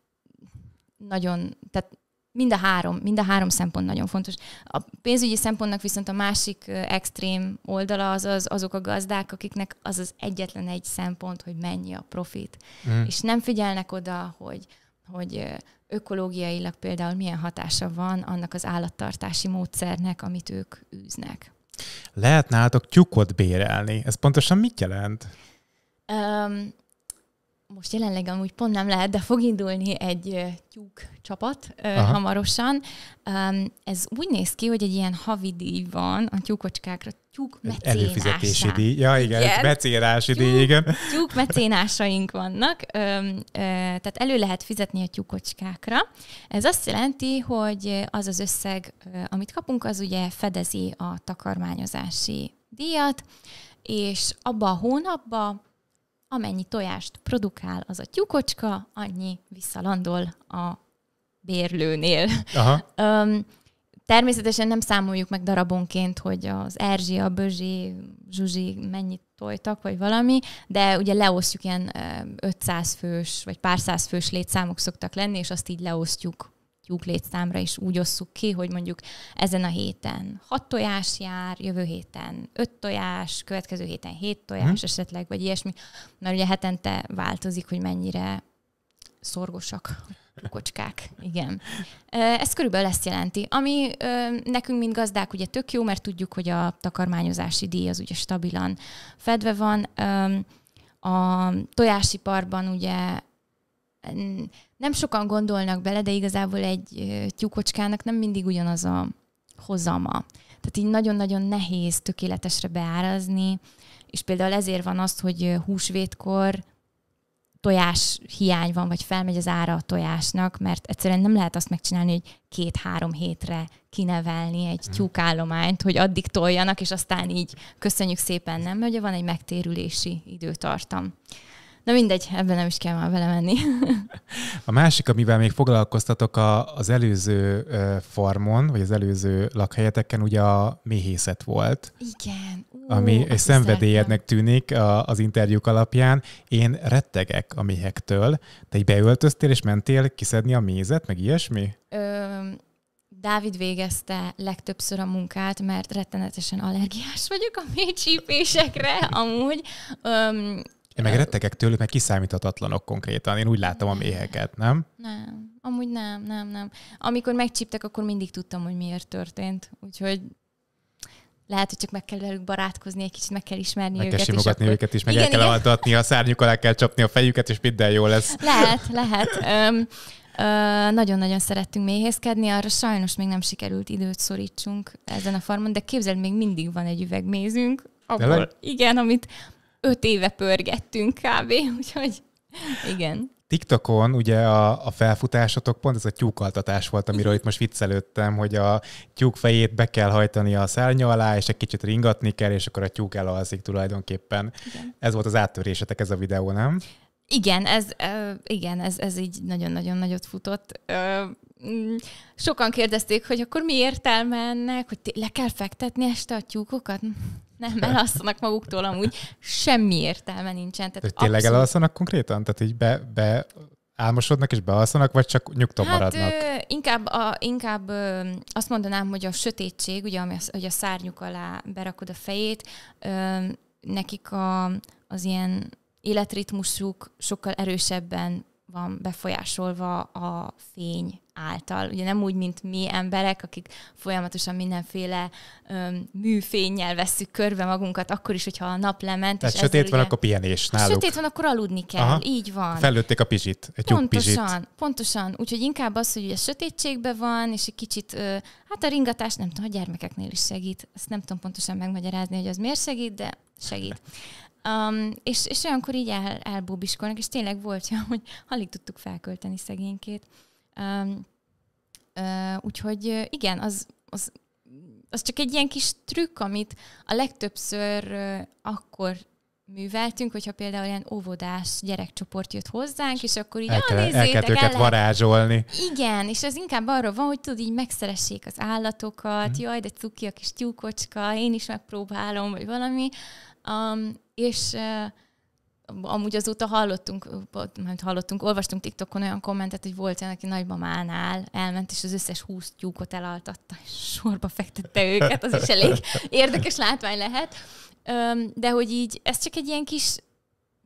B: nagyon, tehát mind a három, mind a három szempont nagyon fontos. A pénzügyi szempontnak viszont a másik extrém oldala az, az azok a gazdák, akiknek az az egyetlen egy szempont, hogy mennyi a profit. Mm. És nem figyelnek oda, hogy, hogy ökológiailag például milyen hatása van annak az állattartási módszernek, amit ők űznek.
A: Lehet nálatok tyúkot bérelni. Ez pontosan mit jelent?
B: Um, most jelenleg amúgy pont nem lehet, de fog indulni egy tyúk csapat ö, hamarosan. Ez úgy néz ki, hogy egy ilyen díj van a tyúkocskákra, tyúk
A: mecénásra. Előfizetési díj. Ja, igen, igen. mecénási tyúk, díj, igen.
B: Tyúk mecénásaink vannak, tehát elő lehet fizetni a tyúkocskákra. Ez azt jelenti, hogy az az összeg, amit kapunk, az ugye fedezi a takarmányozási díjat, és abba a hónapba amennyi tojást produkál az a tyúkocska, annyi visszalandol a bérlőnél. Aha. természetesen nem számoljuk meg darabonként, hogy az Erzsi, a Bözsi, Zsuzsi mennyit tojtak, vagy valami, de ugye leosztjuk ilyen 500 fős, vagy pár száz fős létszámok szoktak lenni, és azt így leosztjuk osztjuk létszámra, és úgy osszuk ki, hogy mondjuk ezen a héten hat tojás jár, jövő héten öt tojás, következő héten hét tojás hmm. esetleg, vagy ilyesmi. Mert ugye hetente változik, hogy mennyire szorgosak a kocskák. Igen. Ez körülbelül ezt jelenti. Ami nekünk, mint gazdák, ugye tök jó, mert tudjuk, hogy a takarmányozási díj az ugye stabilan fedve van. A tojásiparban ugye nem sokan gondolnak bele, de igazából egy tyúkocskának nem mindig ugyanaz a hozama. Tehát így nagyon-nagyon nehéz tökéletesre beárazni, és például ezért van az, hogy húsvétkor tojás hiány van, vagy felmegy az ára a tojásnak, mert egyszerűen nem lehet azt megcsinálni, hogy két-három hétre kinevelni egy mhm. tyúkállományt, hogy addig toljanak, és aztán így köszönjük szépen, nem? Ugye van egy megtérülési időtartam. Na mindegy, ebben nem is kell már belemenni.
A: A másik, amivel még foglalkoztatok a, az előző farmon, vagy az előző lakhelyeteken, ugye a méhészet volt. Igen. Ú, ami egy szenvedélyednek tűnik a, az interjúk alapján. Én rettegek a méhektől. Te így beöltöztél és mentél kiszedni a mézet, meg ilyesmi?
B: Ö, Dávid végezte legtöbbször a munkát, mert rettenetesen allergiás vagyok a mély csípésekre, amúgy. Ö,
A: én meg rettegek tőlük, mert kiszámíthatatlanok konkrétan. Én úgy látom a méheket, nem?
B: Nem, amúgy nem, nem, nem. Amikor megcsíptek, akkor mindig tudtam, hogy miért történt. Úgyhogy lehet, hogy csak meg kell velük barátkozni, egy kicsit meg kell ismerni meg őket. Meg kell simogatni akkor... őket is, meg igen, el
A: kell igen. a szárnyuk alá kell csapni a fejüket, és minden jó lesz. Lehet,
B: lehet. nagyon-nagyon szerettünk méhészkedni, arra sajnos még nem sikerült időt szorítsunk ezen a farmon, de képzeld, még mindig van egy üveg mézünk, abból, igen, amit öt éve pörgettünk kb. Úgyhogy igen.
A: TikTokon ugye a, a felfutásotok pont ez a tyúkaltatás volt, amiről itt most viccelődtem, hogy a tyúk fejét be kell hajtani a szárnya alá, és egy kicsit ringatni kell, és akkor a tyúk elalszik tulajdonképpen. Igen. Ez volt az áttörésetek ez a videó, nem?
B: Igen, ez, uh, igen, ez, ez így nagyon-nagyon nagyot futott. Uh, sokan kérdezték, hogy akkor mi értelme ennek, hogy le kell fektetni este a tyúkokat? Nem, elalszanak maguktól amúgy. Semmi értelme nincsen. Tehát tényleg abszolút...
A: elalszanak konkrétan? Tehát így be, be álmosodnak és bealszanak, vagy csak nyugton hát, maradnak?
B: Ö, inkább a, inkább ö, azt mondanám, hogy a sötétség, ugye, ami a, hogy a szárnyuk alá berakod a fejét, ö, nekik a, az ilyen életritmusuk sokkal erősebben van befolyásolva a fény által. Ugye nem úgy, mint mi emberek, akik folyamatosan mindenféle öm, műfényjel veszük körbe magunkat, akkor is, hogyha a nap lement. Tehát és sötét ezzel, van, akkor
A: pihenés náluk. Sötét van,
B: akkor aludni kell. Aha. Így van.
A: Fellőtték a pizsit, egy Pontosan, pizsit.
B: pontosan. Úgyhogy inkább az, hogy a sötétségben van, és egy kicsit, ö, hát a ringatás, nem tudom, a gyermekeknél is segít. Ezt nem tudom pontosan megmagyarázni, hogy az miért segít, de segít. Um, és, és olyankor így el, elbúbiskolnak, és tényleg volt olyan, hogy alig tudtuk felkölteni szegénykét. Um, uh, úgyhogy igen, az, az, az csak egy ilyen kis trükk, amit a legtöbbször uh, akkor műveltünk, hogyha például ilyen óvodás gyerekcsoport jött hozzánk, és akkor így, el ah, kell, nézzétek, el kell őket el varázsolni. Igen, és az inkább arról van, hogy tud így megszeressék az állatokat, mm. jaj, de cuki a kis tyúkocska, én is megpróbálom, vagy valami. Um, és amúgy azóta hallottunk, mert hallottunk, olvastunk TikTokon olyan kommentet, hogy volt olyan, aki nagymamánál elment, és az összes húsz tyúkot elaltatta, és sorba fektette őket, az is elég érdekes látvány lehet. De hogy így, ez csak egy ilyen kis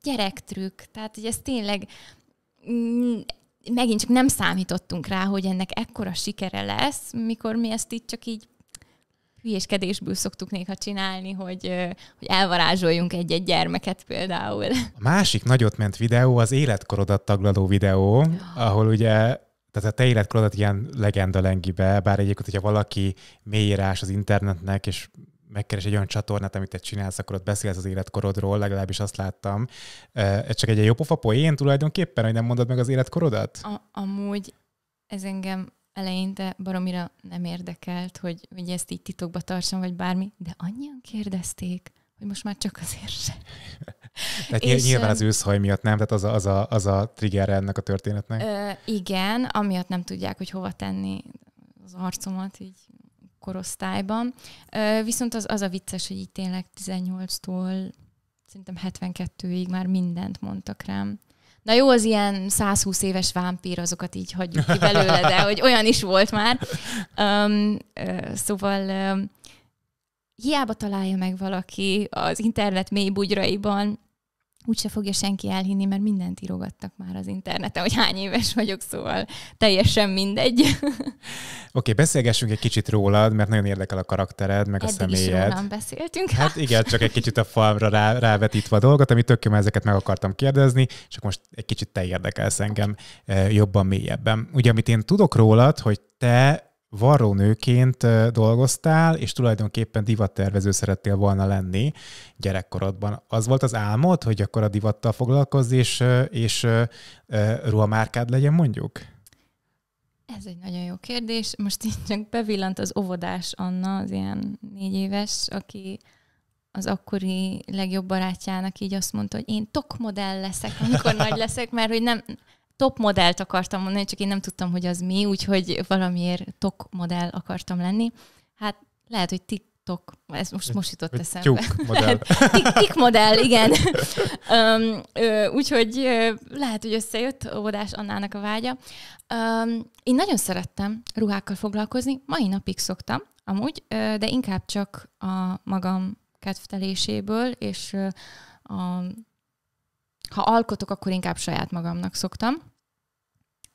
B: gyerektrükk, tehát hogy ez tényleg mm, megint csak nem számítottunk rá, hogy ennek ekkora sikere lesz, mikor mi ezt itt csak így hülyéskedésből szoktuk néha csinálni, hogy, hogy elvarázsoljunk egy-egy gyermeket például. A
A: másik nagyot ment videó az életkorodat taglaló videó, ahol ugye tehát a te életkorodat ilyen legenda lengibe, bár egyébként, hogyha valaki mélyírás az internetnek, és megkeres egy olyan csatornát, amit te csinálsz, akkor ott beszélsz az életkorodról, legalábbis azt láttam. Ez csak egy jó pofa poén tulajdonképpen, hogy nem mondod meg az életkorodat?
B: A, amúgy ez engem eleinte baromira nem érdekelt, hogy, hogy ezt így titokba tartsam, vagy bármi, de annyian kérdezték, hogy most már csak azért se. Tehát és, nyilván az
A: őszhaj miatt nem, tehát az a, az a, az a trigger ennek a történetnek.
B: Ö, igen, amiatt nem tudják, hogy hova tenni az arcomat így korosztályban. Ö, viszont az, az a vicces, hogy így tényleg 18-tól szerintem 72-ig már mindent mondtak rám. Na jó, az ilyen 120 éves vámpír, azokat így hagyjuk ki belőle, de hogy olyan is volt már. Um, uh, szóval um, hiába találja meg valaki az internet bugyraiban, úgyse fogja senki elhinni, mert mindent írogattak már az interneten, hogy hány éves vagyok, szóval teljesen mindegy. Oké,
A: okay, beszélgessünk egy kicsit rólad, mert nagyon érdekel a karaktered, meg Eddig a személyed. Eddig beszéltünk. Hát igen, csak egy kicsit a falra rá, rávetítve a dolgot, ami tök ezeket meg akartam kérdezni, csak most egy kicsit te érdekelsz engem eh, jobban, mélyebben. Ugye, amit én tudok rólad, hogy te varrónőként dolgoztál, és tulajdonképpen divattervező szerettél volna lenni gyerekkorodban. Az volt az álmod, hogy akkor a divattal foglalkozz, és, és ruhamárkád legyen mondjuk?
B: Ez egy nagyon jó kérdés. Most így csak bevillant az óvodás Anna, az ilyen négy éves, aki az akkori legjobb barátjának így azt mondta, hogy én tokmodell leszek, amikor nagy leszek, mert hogy nem, top modellt akartam mondani, csak én nem tudtam, hogy az mi, úgyhogy valamiért top modell akartam lenni. Hát lehet, hogy TikTok, ez most, most jutott eszembe. Tyúk modell. Hát, tik, tik modell, igen. um, úgyhogy lehet, hogy összejött óvodás Annának a vágya. Um, én nagyon szerettem ruhákkal foglalkozni, mai napig szoktam, amúgy, de inkább csak a magam kedvteléséből, és a ha alkotok, akkor inkább saját magamnak szoktam.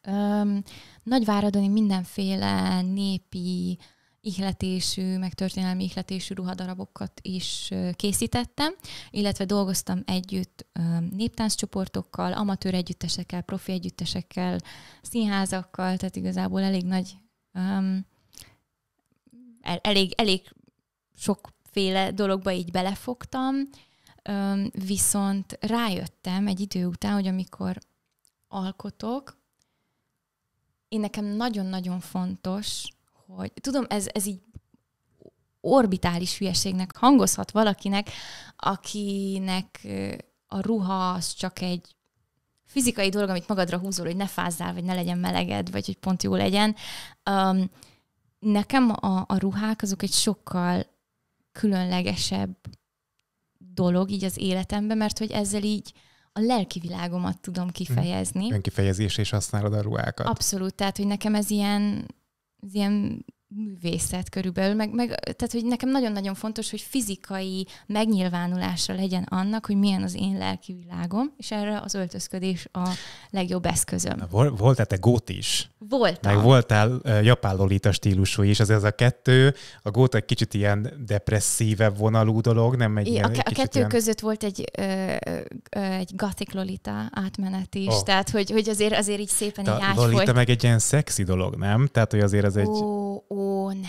B: Öm, Nagyváradon én mindenféle népi, ihletésű, meg történelmi ihletésű ruhadarabokat is készítettem, illetve dolgoztam együtt néptánccsoportokkal, amatőr együttesekkel, profi együttesekkel, színházakkal, tehát igazából elég nagy, um, elég, elég sokféle dologba így belefogtam, viszont rájöttem egy idő után, hogy amikor alkotok, én nekem nagyon-nagyon fontos, hogy tudom, ez, ez így orbitális hülyeségnek hangozhat valakinek, akinek a ruha az csak egy fizikai dolog, amit magadra húzol, hogy ne fázzál, vagy ne legyen meleged, vagy hogy pont jó legyen. Um, nekem a, a ruhák azok egy sokkal különlegesebb dolog így az életemben, mert hogy ezzel így a lelki világomat tudom mhm. kifejezni.
A: Önkifejezés és használod a ruhákat.
B: Abszolút, tehát hogy nekem ez ilyen, ez ilyen művészet körülbelül, meg, meg tehát, hogy nekem nagyon-nagyon fontos, hogy fizikai megnyilvánulásra legyen annak, hogy milyen az én lelki világom, és erre az öltözködés a legjobb eszközöm.
A: vol, voltál te gót is?
B: Voltam. Meg
A: voltál uh, japán lolita stílusú is, az ez a kettő, a gót egy kicsit ilyen depresszívebb vonalú dolog, nem egy ilyen, a, k- a kettő ilyen...
B: között volt egy, ö, ö, egy gothic lolita átmenet is, oh. tehát, hogy, hogy azért, azért így szépen a így lolita volt. meg
A: egy ilyen szexi dolog, nem? Tehát, hogy azért ez egy...
B: Oh, ó, nem,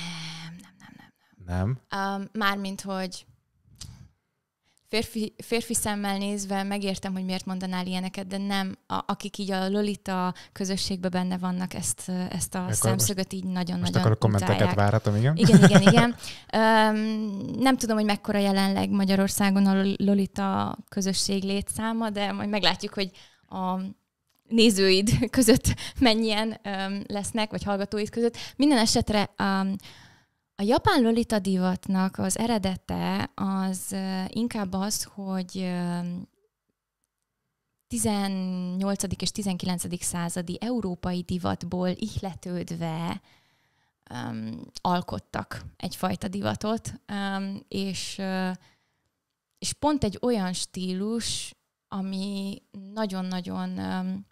B: nem,
A: nem, nem. Nem?
B: nem. Um, mármint, hogy férfi, férfi szemmel nézve megértem, hogy miért mondanál ilyeneket, de nem, a, akik így a Lolita közösségben benne vannak, ezt, ezt a akkor szemszögöt így nagyon-nagyon Most nagyon akkor a kommenteket utálják. várhatom, igen? Igen, igen, igen. um, nem tudom, hogy mekkora jelenleg Magyarországon a Lolita közösség létszáma, de majd meglátjuk, hogy a nézőid között mennyien um, lesznek, vagy hallgatóid között. Minden esetre um, a japán lolita divatnak az eredete az uh, inkább az, hogy uh, 18. és 19. századi európai divatból ihletődve um, alkottak egyfajta divatot, um, és, uh, és pont egy olyan stílus, ami nagyon-nagyon um,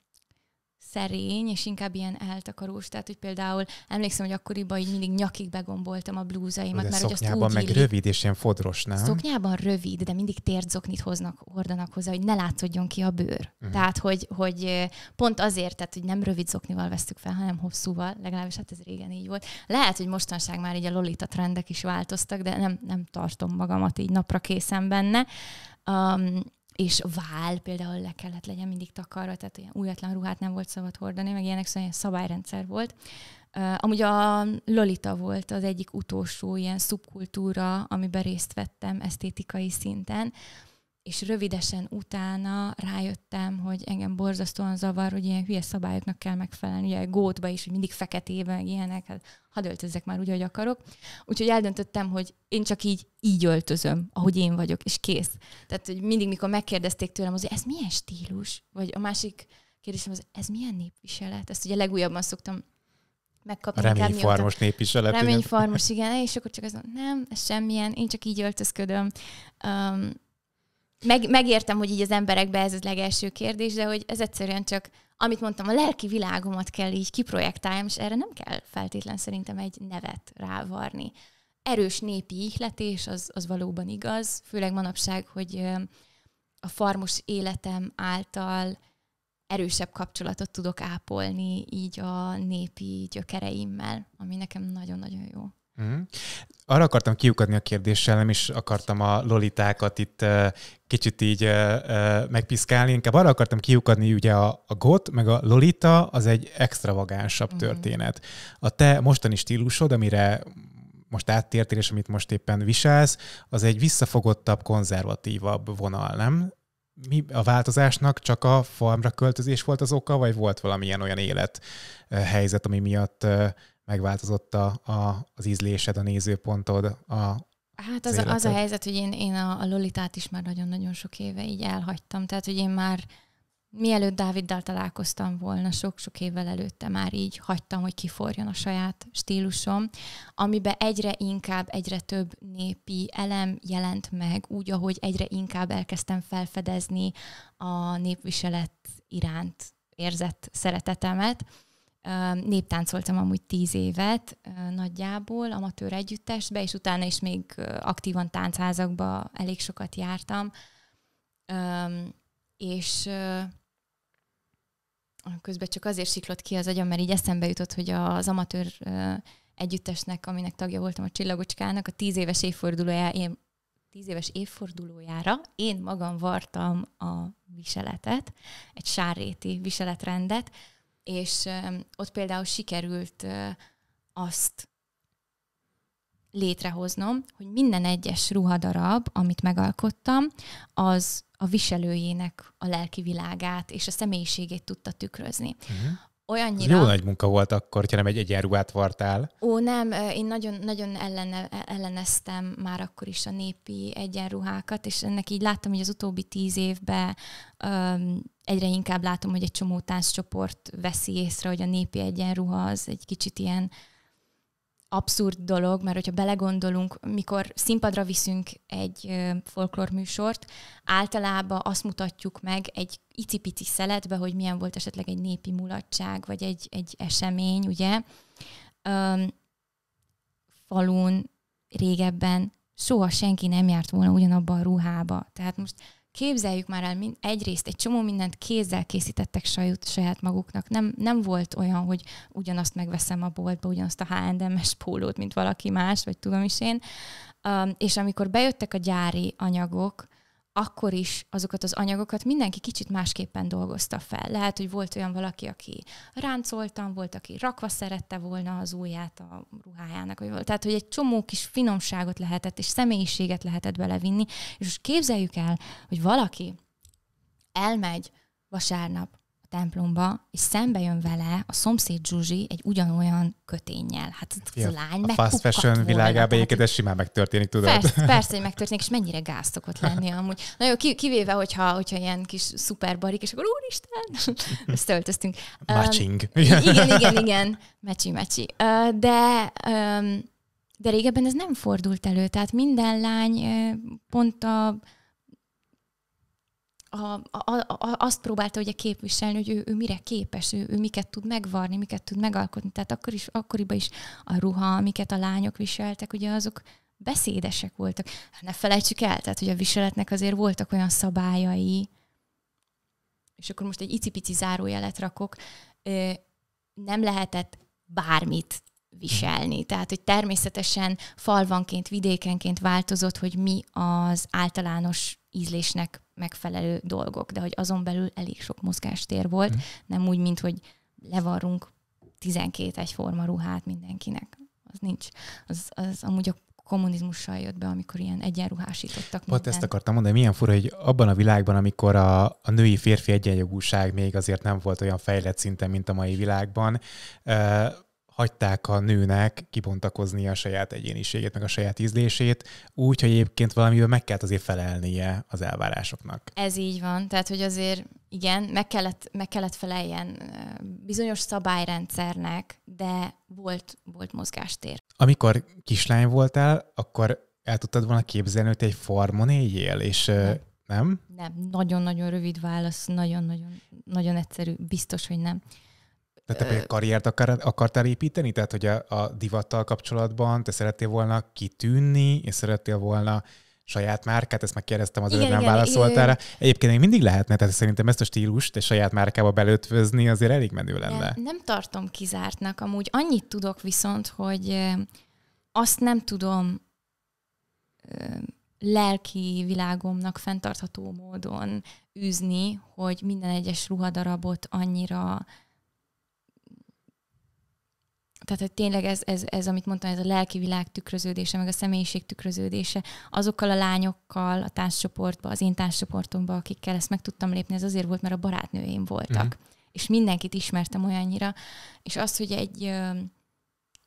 B: szerény, és inkább ilyen eltakarós. Tehát, hogy például emlékszem, hogy akkoriban így mindig nyakig begomboltam a blúzaimat. De mert szoknyában hogy azt meg illik. rövid,
A: és ilyen fodros, nem?
B: Szoknyában rövid, de mindig térdzoknit hoznak, hordanak hozzá, hogy ne látszódjon ki a bőr. Uh-huh. Tehát, hogy, hogy pont azért, tehát, hogy nem rövid zoknival vesztük fel, hanem hosszúval, legalábbis hát ez régen így volt. Lehet, hogy mostanság már így a lolita trendek is változtak, de nem, nem tartom magamat így napra készen benne. Um, és vál például le kellett legyen mindig takarva, tehát ilyen újatlan ruhát nem volt szabad hordani, meg ilyenek, szóval ilyen szabályrendszer volt. Uh, amúgy a Lolita volt az egyik utolsó ilyen szubkultúra, amiben részt vettem esztétikai szinten, és rövidesen utána rájöttem, hogy engem borzasztóan zavar, hogy ilyen hülye szabályoknak kell megfelelni, ugye gótba is, hogy mindig feketében, meg ilyenek, hát hadd öltözzek már úgy, ahogy akarok. Úgyhogy eldöntöttem, hogy én csak így, így öltözöm, ahogy én vagyok, és kész. Tehát, hogy mindig, mikor megkérdezték tőlem, hogy ez milyen stílus, vagy a másik kérdésem az, ez milyen népviselet? Ezt ugye legújabban szoktam megkapni. Reményfarmos népviselet. Reményfarmos, igen, és akkor csak az, nem, ez semmilyen, én csak így öltözködöm. Um, meg, megértem, hogy így az emberekbe ez az legelső kérdés, de hogy ez egyszerűen csak, amit mondtam, a lelki világomat kell így kiprojektáljam, és erre nem kell feltétlen szerintem egy nevet rávarni. Erős népi ihletés, az, az valóban igaz, főleg manapság, hogy a farmos életem által erősebb kapcsolatot tudok ápolni így a népi gyökereimmel, ami nekem nagyon-nagyon jó.
A: Mm. Arra akartam kiukadni a kérdéssel, nem is akartam a lolitákat itt kicsit így megpiszkálni, inkább arra akartam kiukadni, ugye a, a GOT, meg a lolita az egy extravagánsabb mm. történet. A te mostani stílusod, amire most áttértél, és amit most éppen viselsz, az egy visszafogottabb, konzervatívabb vonal, nem? Mi a változásnak csak a farmra költözés volt az oka, vagy volt valamilyen olyan élethelyzet, ami miatt megváltozott a, a, az ízlésed, a nézőpontod, a, Hát az, az, az a helyzet,
B: hogy én, én a, a Lolitát is már nagyon-nagyon sok éve így elhagytam. Tehát, hogy én már mielőtt Dáviddal találkoztam volna, sok-sok évvel előtte már így hagytam, hogy kiforjon a saját stílusom, amiben egyre inkább, egyre több népi elem jelent meg, úgy, ahogy egyre inkább elkezdtem felfedezni a népviselet iránt érzett szeretetemet Néptáncoltam amúgy tíz évet nagyjából, amatőr együttesbe, és utána is még aktívan táncházakba elég sokat jártam. És közben csak azért siklott ki az agyam, mert így eszembe jutott, hogy az amatőr együttesnek, aminek tagja voltam a Csillagocskának, a tíz éves évfordulója, én tíz éves évfordulójára én magam vartam a viseletet, egy sárréti viseletrendet, és ott például sikerült azt létrehoznom, hogy minden egyes ruhadarab, amit megalkottam, az a viselőjének a lelki világát és a személyiségét tudta tükrözni. Uh-huh. Olyannyira... Ez jó nagy
A: munka volt akkor, hogyha nem egy egyenruhát vartál.
B: Ó, nem, én nagyon, nagyon ellene, elleneztem már akkor is a népi egyenruhákat, és ennek így láttam, hogy az utóbbi tíz évben egyre inkább látom, hogy egy csomó tánccsoport veszi észre, hogy a népi egyenruha az egy kicsit ilyen abszurd dolog, mert hogyha belegondolunk, mikor színpadra viszünk egy folklórműsort, általában azt mutatjuk meg egy icipici szeletbe, hogy milyen volt esetleg egy népi mulatság, vagy egy, egy esemény, ugye? Um, falun régebben soha senki nem járt volna ugyanabban a ruhába. Tehát most képzeljük már el mind, egyrészt egy csomó mindent kézzel készítettek saját, saját maguknak. Nem, nem volt olyan, hogy ugyanazt megveszem a boltba, ugyanazt a H&M-es pólót, mint valaki más, vagy tudom is én. Um, és amikor bejöttek a gyári anyagok, akkor is azokat az anyagokat mindenki kicsit másképpen dolgozta fel. Lehet, hogy volt olyan valaki, aki ráncoltan, volt, aki rakva szerette volna az ujját a ruhájának, vagy volt. Tehát, hogy egy csomó kis finomságot lehetett, és személyiséget lehetett belevinni. És most képzeljük el, hogy valaki elmegy vasárnap templomba, és szembe jön vele a szomszéd Zsuzsi egy ugyanolyan köténnyel. Hát ez a lány A fast fashion világában egyébként
A: ez simán megtörténik, tudod? Persze, persze,
B: hogy megtörténik, és mennyire gáz szokott lenni amúgy. Na jó, kivéve, hogyha, hogyha ilyen kis szuperbarik, és akkor úristen, ezt Um, Matching. igen, igen, igen. Mecsi, mecsi. Uh, de um, de régebben ez nem fordult elő, tehát minden lány pont a a, a, a, azt próbálta ugye képviselni, hogy ő, ő mire képes, ő, ő miket tud megvarni, miket tud megalkotni. Tehát akkor is, akkoriban is a ruha, amiket a lányok viseltek, ugye azok beszédesek voltak. Hát ne felejtsük el, tehát hogy a viseletnek azért voltak olyan szabályai, és akkor most egy icipici zárójelet rakok, nem lehetett bármit viselni. Tehát, hogy természetesen falvanként, vidékenként változott, hogy mi az általános ízlésnek megfelelő dolgok, de hogy azon belül elég sok mozgástér volt, mm. nem úgy, mint hogy levarrunk 12 egyforma ruhát mindenkinek. Az nincs. Az, az amúgy a kommunizmussal jött be, amikor ilyen egyenruhásítottak. Pont ezt
A: akartam mondani, milyen fura, hogy abban a világban, amikor a, a női-férfi egyenjogúság még azért nem volt olyan fejlett szinten, mint a mai világban, hagyták a nőnek kibontakozni a saját egyéniségét, meg a saját ízlését, úgy, hogy egyébként valamiben meg kellett azért felelnie az elvárásoknak.
B: Ez így van, tehát hogy azért igen, meg kellett, meg kellett feleljen bizonyos szabályrendszernek, de volt, volt mozgástér.
A: Amikor kislány voltál, akkor el tudtad volna képzelni, hogy te egy farmon éljél, és nem. nem?
B: Nem, nagyon-nagyon rövid válasz, nagyon-nagyon nagyon egyszerű, biztos, hogy nem.
A: De te például karriert akar, akartál építeni? Tehát, hogy a, a divattal kapcsolatban te szerettél volna kitűnni, és szerettél volna saját márkát, ezt meg kérdeztem az előbb, nem válaszoltál rá. Egyébként még mindig lehetne, tehát szerintem ezt a stílust és saját márkába belőtvözni azért elég menő lenne. Nem,
B: nem tartom kizártnak, amúgy annyit tudok viszont, hogy azt nem tudom lelki világomnak fenntartható módon űzni, hogy minden egyes ruhadarabot annyira tehát hogy tényleg ez, ez, ez, amit mondtam, ez a lelki világ tükröződése, meg a személyiség tükröződése, azokkal a lányokkal a társcsoportban, az én társcsoportomban, akikkel ezt meg tudtam lépni, ez azért volt, mert a barátnőim voltak. Mm-hmm. És mindenkit ismertem olyannyira, és az, hogy egy ö,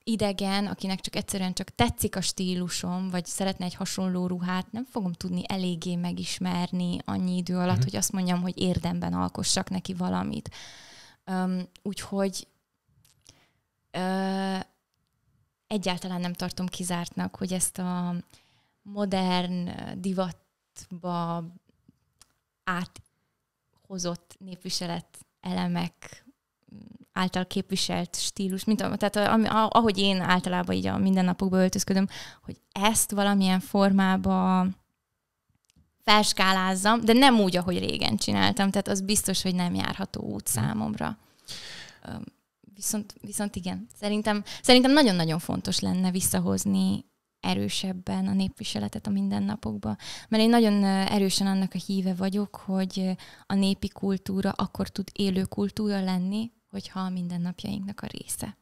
B: idegen, akinek csak egyszerűen csak tetszik a stílusom, vagy szeretne egy hasonló ruhát, nem fogom tudni eléggé megismerni annyi idő alatt, mm-hmm. hogy azt mondjam, hogy érdemben alkossak neki valamit. Um, úgyhogy egyáltalán nem tartom kizártnak, hogy ezt a modern divatba áthozott népviselet elemek mm, által képviselt stílus, mint, tehát ami, ahogy én általában így a mindennapokba öltözködöm, hogy ezt valamilyen formába felskálázzam, de nem úgy, ahogy régen csináltam, tehát az biztos, hogy nem járható út számomra viszont, viszont igen, szerintem, szerintem nagyon-nagyon fontos lenne visszahozni erősebben a népviseletet a mindennapokba. Mert én nagyon erősen annak a híve vagyok, hogy a népi kultúra akkor tud élő kultúra lenni, hogyha a mindennapjainknak a része.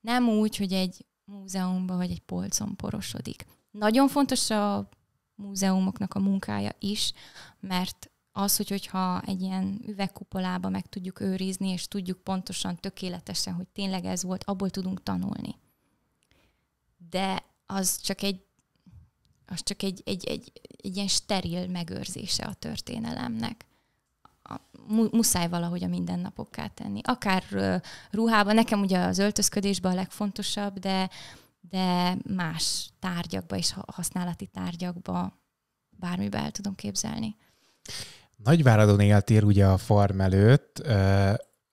B: Nem úgy, hogy egy múzeumba vagy egy polcon porosodik. Nagyon fontos a múzeumoknak a munkája is, mert az, hogy, hogyha egy ilyen üvegkupolába meg tudjuk őrizni, és tudjuk pontosan, tökéletesen, hogy tényleg ez volt, abból tudunk tanulni. De az csak egy, az csak egy, egy, egy, egy ilyen steril megőrzése a történelemnek. A, mu, muszáj valahogy a mindennapokká tenni. Akár ruhában, nekem ugye az öltözködésben a legfontosabb, de, de más tárgyakba és használati tárgyakba bármiben el tudom képzelni.
A: Nagyváradon éltél ugye a farm előtt,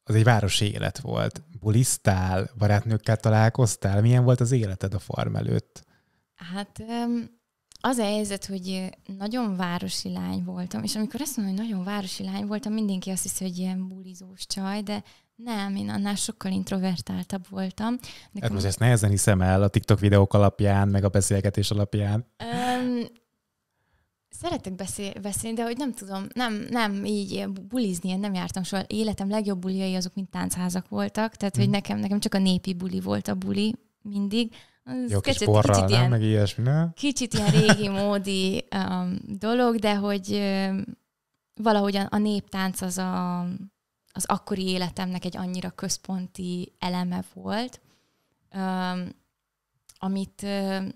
A: az egy városi élet volt. Bulisztál, barátnőkkel találkoztál, milyen volt az életed a farm előtt?
B: Hát az a helyzet, hogy nagyon városi lány voltam, és amikor azt mondom, hogy nagyon városi lány voltam, mindenki azt hiszi, hogy ilyen bulizós csaj, de nem, én annál sokkal introvertáltabb voltam. De Hát most ezt
A: nehezen hiszem el a TikTok videók alapján, meg a beszélgetés alapján.
B: Um, Szeretek beszél, beszélni, de hogy nem tudom, nem, nem így bulizni, én nem jártam soha. Életem legjobb buliai azok, mint táncházak voltak, tehát hmm. hogy mhm. nekem, nekem csak a népi buli volt a buli mindig. Az Jó kis porral, kicsit nem? Ilyen, meg ilyesmi, ne? Kicsit ilyen régi módi um, dolog, de hogy um, valahogy a, a néptánc az a, az akkori életemnek egy annyira központi eleme volt, um, amit um,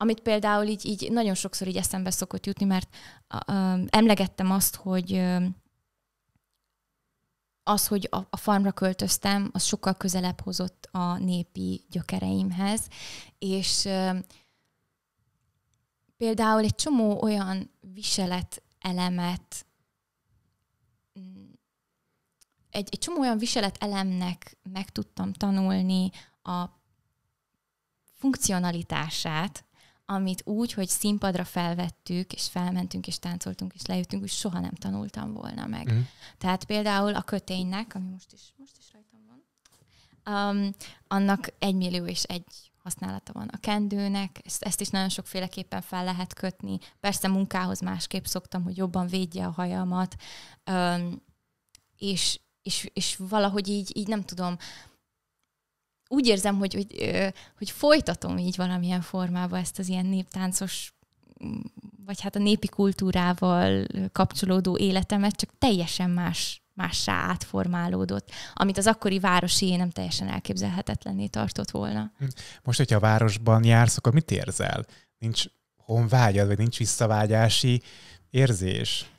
B: amit például így, így nagyon sokszor így eszembe szokott jutni, mert uh, emlegettem azt, hogy uh, az, hogy a, a farmra költöztem, az sokkal közelebb hozott a népi gyökereimhez, és uh, például egy csomó olyan viselet elemet, mm, egy, egy csomó olyan viselet elemnek meg tudtam tanulni a funkcionalitását, amit úgy, hogy színpadra felvettük, és felmentünk, és táncoltunk, és lejöttünk, úgy soha nem tanultam volna meg. Mm. Tehát például a köténynek, ami most is, most is rajtam van, um, annak egy millió és egy használata van a kendőnek, ezt, ezt is nagyon sokféleképpen fel lehet kötni. Persze munkához másképp szoktam, hogy jobban védje a hajamat, um, és, és, és valahogy így, így nem tudom, úgy érzem, hogy, hogy, hogy folytatom így valamilyen formában ezt az ilyen néptáncos vagy hát a népi kultúrával kapcsolódó életemet csak teljesen más mássá átformálódott, amit az akkori városi én nem teljesen elképzelhetetlenné tartott volna.
A: Hm. Most, hogyha a városban jársz, akkor mit érzel? Nincs honvágyad, vagy nincs visszavágyási érzés?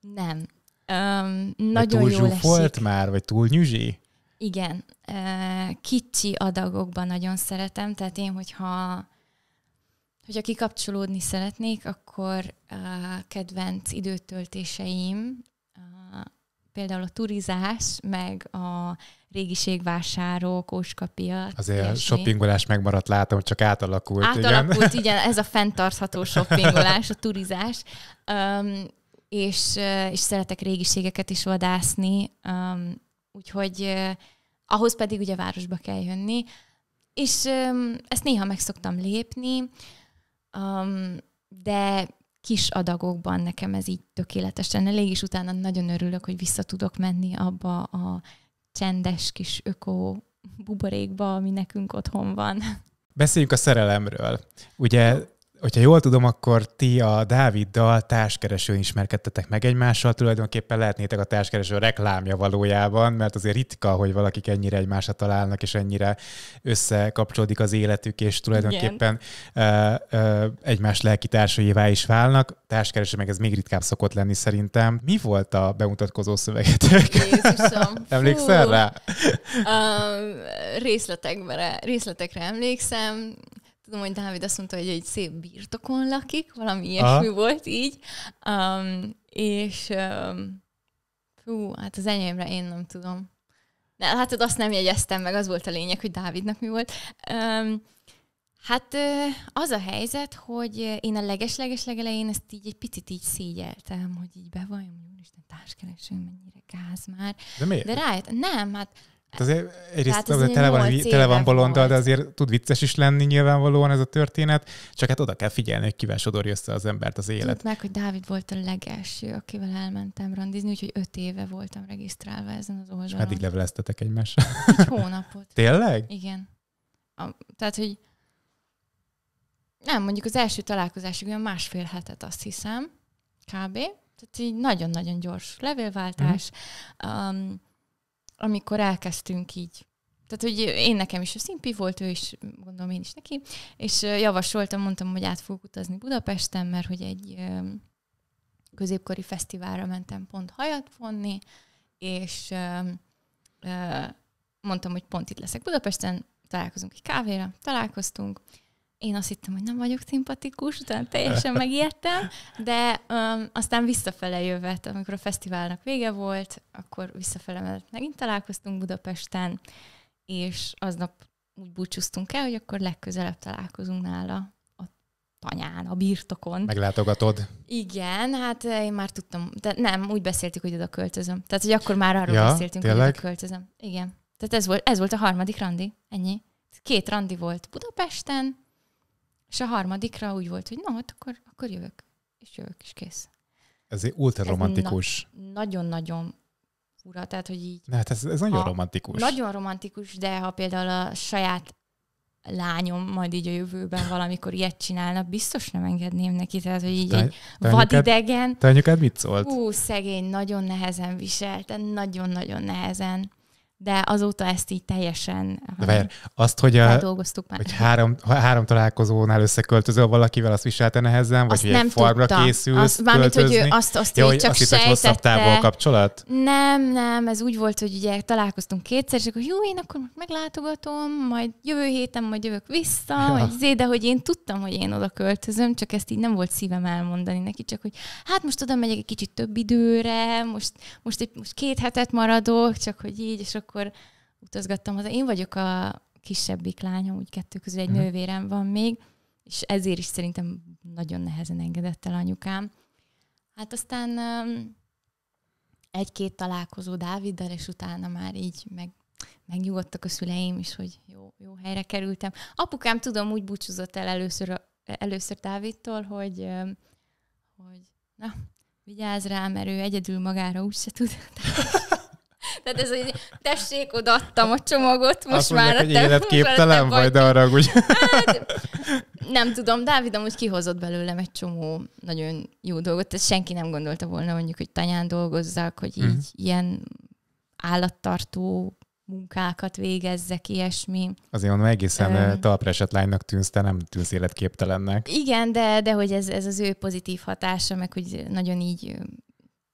B: Nem. Um, nagyon túl jól esik.
A: már, vagy túl nyüzsi?
B: Igen, kicsi adagokban nagyon szeretem, tehát én, hogyha hogyha kikapcsolódni szeretnék, akkor a kedvenc időtöltéseim például a turizás, meg a régiségvásárló, kóskapiac. Azért ilyesmi. a shoppingolás
A: megmaradt, látom, csak átalakult. Átalakult, igen,
B: igen ez a fenntartható shoppingolás, a turizás. Um, és, és szeretek régiségeket is vadászni. Um, Úgyhogy eh, ahhoz pedig ugye városba kell jönni. És eh, ezt néha meg szoktam lépni, um, de kis adagokban nekem ez így tökéletesen elég, és utána nagyon örülök, hogy vissza tudok menni abba a csendes kis öko buborékba, ami nekünk otthon van.
A: Beszéljünk a szerelemről. Ugye hogyha jól tudom, akkor ti a Dáviddal társkeresőn ismerkedtetek meg egymással, tulajdonképpen lehetnétek a társkereső reklámja valójában, mert azért ritka, hogy valakik ennyire egymásra találnak, és ennyire összekapcsolódik az életük, és tulajdonképpen ö, ö, egymás lelki társaivá is válnak. Társkereső meg ez még ritkább szokott lenni szerintem. Mi volt a bemutatkozó szövegetek? Emlékszel rá?
B: Um, részletekre, részletekre emlékszem tudom, hogy Dávid azt mondta, hogy egy szép birtokon lakik, valami ilyesmi Aha. volt így, um, és um, fú, hát az enyémre én nem tudom. De hát azt nem jegyeztem meg, az volt a lényeg, hogy Dávidnak mi volt. Um, hát az a helyzet, hogy én a leges-leges legelején ezt így egy picit így szégyeltem, hogy így bevajom, Isten társkereső, mennyire gáz már. De miért? De rájött, nem, hát
A: Hát azért egyrészt Tehát ez azért tele, van, tele van bolondal, de azért tud vicces is lenni nyilvánvalóan ez a történet, csak hát oda kell figyelni, hogy kivel sodorja össze az embert az élet.
B: Tudd meg, hogy Dávid volt a legelső, akivel elmentem randizni, úgyhogy öt éve voltam regisztrálva ezen az oldalon. És meddig leveleztetek
A: egymással? Egy hónapot. Tényleg?
B: Igen. A, tehát, hogy nem, mondjuk az első találkozásig olyan másfél hetet azt hiszem, kb. Tehát így nagyon-nagyon gyors levélváltás. Mm. Um, amikor elkezdtünk így tehát, hogy én nekem is a szimpi volt, ő is, gondolom én is neki, és javasoltam, mondtam, hogy át fogok utazni Budapesten, mert hogy egy középkori fesztiválra mentem pont hajat vonni, és mondtam, hogy pont itt leszek Budapesten, találkozunk egy kávéra, találkoztunk, én azt hittem, hogy nem vagyok szimpatikus, tehát teljesen megijedtem, de um, aztán visszafele jövett. amikor a fesztiválnak vége volt, akkor visszafele mellett megint találkoztunk Budapesten, és aznap úgy búcsúztunk el, hogy akkor legközelebb találkozunk nála a tanyán, a birtokon. Meglátogatod. Igen, hát eh, én már tudtam, de nem, úgy beszéltük, hogy oda költözöm. Tehát, hogy akkor már arról ja, beszéltünk, tényleg? hogy oda költözöm. Igen. Tehát ez volt, ez volt a harmadik randi, ennyi. Két randi volt Budapesten, és a harmadikra úgy volt, hogy na, hát akkor, akkor jövök. És jövök, és kész.
A: Ez ultra romantikus.
B: Na- nagyon-nagyon fura, tehát hogy így... Na, hát ez, ez nagyon romantikus. Nagyon romantikus, de ha például a saját lányom majd így a jövőben valamikor ilyet csinálna, biztos nem engedném neki, tehát hogy így te, egy vadidegen... Te
A: anyukád mit szólt? Ú,
B: szegény, nagyon nehezen viselte, nagyon-nagyon nehezen de azóta ezt így teljesen de várj, azt, hogy, a, dolgoztuk már. hogy
A: három, három találkozónál összeköltözöl valakivel, azt viselte nehezen, vagy azt nem farmra tudtam. készülsz azt, Mármint, hogy ő azt, azt ja, így csak azt hitt, hogy hosszabb távol kapcsolat?
B: Nem, nem, ez úgy volt, hogy ugye találkoztunk kétszer, és akkor jó, én akkor meglátogatom, majd jövő héten majd jövök vissza, ja. vagy zé, de hogy én tudtam, hogy én oda költözöm, csak ezt így nem volt szívem elmondani neki, csak hogy hát most oda megyek egy kicsit több időre, most, most, egy, most két hetet maradok, csak hogy így, és akkor akkor utazgattam haza. Én vagyok a kisebbik lányom, úgy kettő közül egy uh-huh. nővérem van még, és ezért is szerintem nagyon nehezen engedett el anyukám. Hát aztán egy-két találkozó Dáviddal, és utána már így meg, megnyugodtak a szüleim is, hogy jó, jó helyre kerültem. Apukám tudom, úgy búcsúzott el először, először Dávidtól, hogy, hogy na, vigyázz rá, mert ő egyedül magára úgy se tud. Tehát ez, hogy tessék, odaadtam a csomagot, most Azt már mondják, a te, életképtelen vagy, de
A: arra úgy. Hát,
B: nem tudom, Dávid amúgy kihozott belőlem egy csomó nagyon jó dolgot. Ezt senki nem gondolta volna mondjuk, hogy tanyán dolgozzak, hogy így mm. ilyen állattartó munkákat végezzek, ilyesmi.
A: Azért mondom, egészen Öm, talpra esett lánynak tűnsz, te nem tűnsz életképtelennek.
B: Igen, de, de hogy ez, ez az ő pozitív hatása, meg hogy nagyon így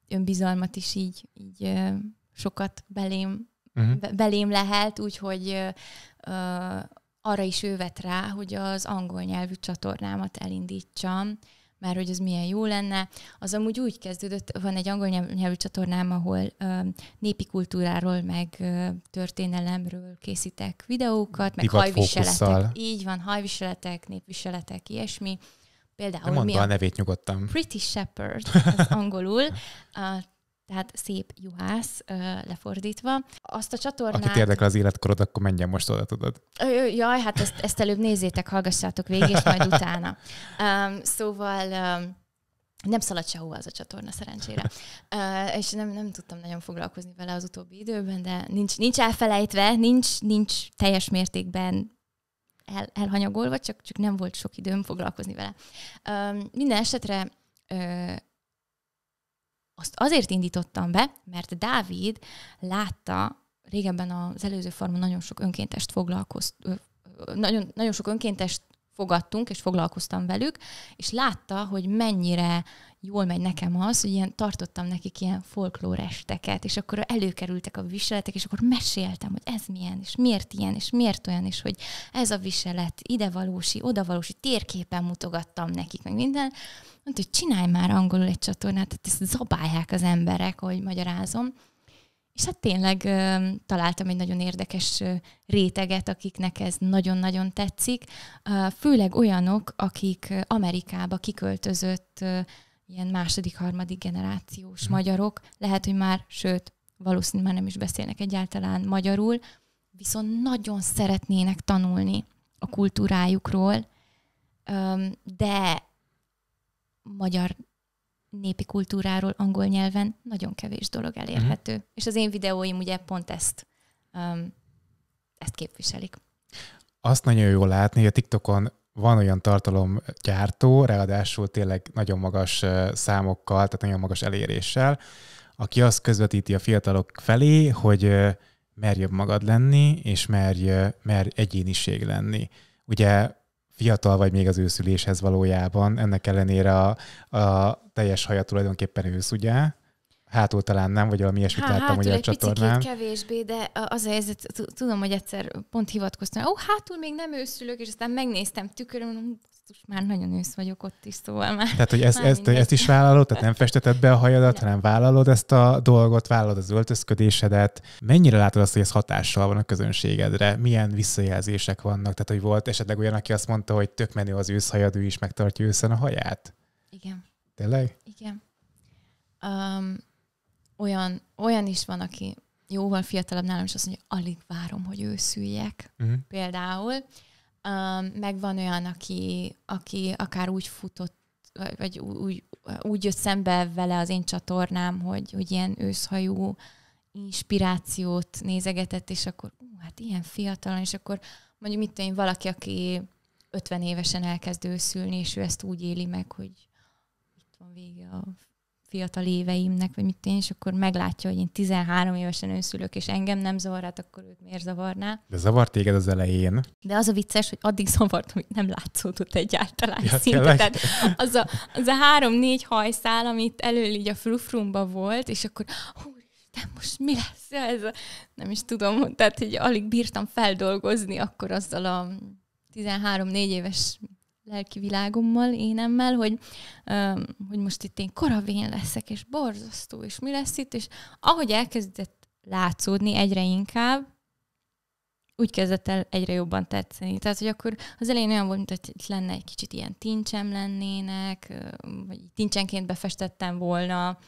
B: önbizalmat is így, így sokat belém, uh-huh. belém lehelt, úgyhogy uh, arra is ő vett rá, hogy az angol nyelvű csatornámat elindítsam, mert hogy az milyen jó lenne. Az amúgy úgy kezdődött, van egy angol nyelvű csatornám, ahol uh, népi kultúráról, meg uh, történelemről készítek videókat, meg Divat hajviseletek. Így van, hajviseletek, népviseletek, ilyesmi. Például mondd mi a, a nevét nyugodtan. Pretty Shepherd, angolul. A tehát szép juhász lefordítva. Azt a csatornát... Akit érdekel
A: az életkorod, akkor menjen most oda, tudod.
B: Jaj, hát ezt, ezt előbb nézzétek, hallgassátok végig, és majd utána. Um, szóval... Um, nem szaladt sehova az a csatorna, szerencsére. Uh, és nem, nem tudtam nagyon foglalkozni vele az utóbbi időben, de nincs, nincs elfelejtve, nincs, nincs teljes mértékben el, elhanyagolva, csak, csak nem volt sok időm foglalkozni vele. Um, minden esetre uh, azt azért indítottam be, mert Dávid látta, régebben az előző farmon nagyon sok önkéntest foglalkozt, nagyon, nagyon sok önkéntest fogadtunk, és foglalkoztam velük, és látta, hogy mennyire jól megy nekem az, hogy ilyen tartottam nekik ilyen folklóresteket, és akkor előkerültek a viseletek, és akkor meséltem, hogy ez milyen, és miért ilyen, és miért olyan, és hogy ez a viselet idevalósi, odavalósi, térképen mutogattam nekik, meg minden. Mondta, hogy csinálj már angolul egy csatornát, tehát ezt zabálják az emberek, hogy magyarázom. És hát tényleg ö, találtam egy nagyon érdekes ö, réteget, akiknek ez nagyon-nagyon tetszik, ö, főleg olyanok, akik Amerikába kiköltözött ilyen második, harmadik generációs mhm. magyarok. Lehet, hogy már, sőt, valószínűleg már nem is beszélnek egyáltalán magyarul, viszont nagyon szeretnének tanulni a kultúrájukról, de magyar népi kultúráról angol nyelven nagyon kevés dolog mhm. elérhető. Uh-huh. És az én videóim ugye pont ezt, ezt képviselik.
A: Azt nagyon jó látni, hogy a TikTokon van olyan tartalomgyártó, ráadásul tényleg nagyon magas számokkal, tehát nagyon magas eléréssel, aki azt közvetíti a fiatalok felé, hogy merj jobb magad lenni, és merj, merj egyéniség lenni. Ugye fiatal vagy még az őszüléshez valójában, ennek ellenére a, a teljes haja tulajdonképpen ősz, ugye? Hátul talán nem, vagy valami ilyesmit Há, láttam, hogy a csatornán. csatornán.
B: kevésbé, de az a helyzet, tudom, hogy egyszer pont hivatkoztam, ó, hátul még nem őszülök, és aztán megnéztem tükörön, mondom, most már nagyon ősz vagyok ott is, szóval már. Tehát, hogy ezt, már ezt, ezt
A: is vállalod, tehát nem festeted be a hajadat, nem. hanem vállalod ezt a dolgot, vállalod az öltözködésedet. Mennyire látod azt, hogy ez hatással van a közönségedre? Milyen visszajelzések vannak? Tehát, hogy volt esetleg olyan, aki azt mondta, hogy tök menő az hajad, ő is megtartja őszen a haját? Igen. Tényleg?
B: Igen. Um, olyan, olyan is van, aki jóval fiatalabb nálam, és azt mondja, alig várom, hogy őszüljek. Uh-huh. Mhm. Például. Um, meg van olyan, aki, aki akár úgy futott, vagy, vagy úgy, úgy jött szembe vele az én csatornám, hogy, hogy ilyen őszhajú inspirációt nézegetett, és akkor ú, hát ilyen fiatalon, és akkor mondjuk mit tudom valaki, aki 50 évesen elkezd őszülni, és ő ezt úgy éli meg, hogy itt van vége a fiatal éveimnek, vagy mit én, és akkor meglátja, hogy én 13 évesen őszülök, és engem nem zavar, hát akkor őt miért zavarná.
A: De zavart téged az elején.
B: De az a vicces, hogy addig zavart, hogy nem látszódott egyáltalán ja, szinte. Tehát az a, az a három-négy hajszál, amit elől így a frufrumba volt, és akkor de most mi lesz ez? Nem is tudom, tehát hogy alig bírtam feldolgozni akkor azzal a 13-4 éves lelki világommal, énemmel, hogy, um, hogy most itt én koravén leszek, és borzasztó, és mi lesz itt, és ahogy elkezdett látszódni egyre inkább, úgy kezdett el egyre jobban tetszeni. Tehát, hogy akkor az elején olyan volt, mintha hogy lenne egy kicsit ilyen tincsem lennének, vagy tincsenként befestettem volna,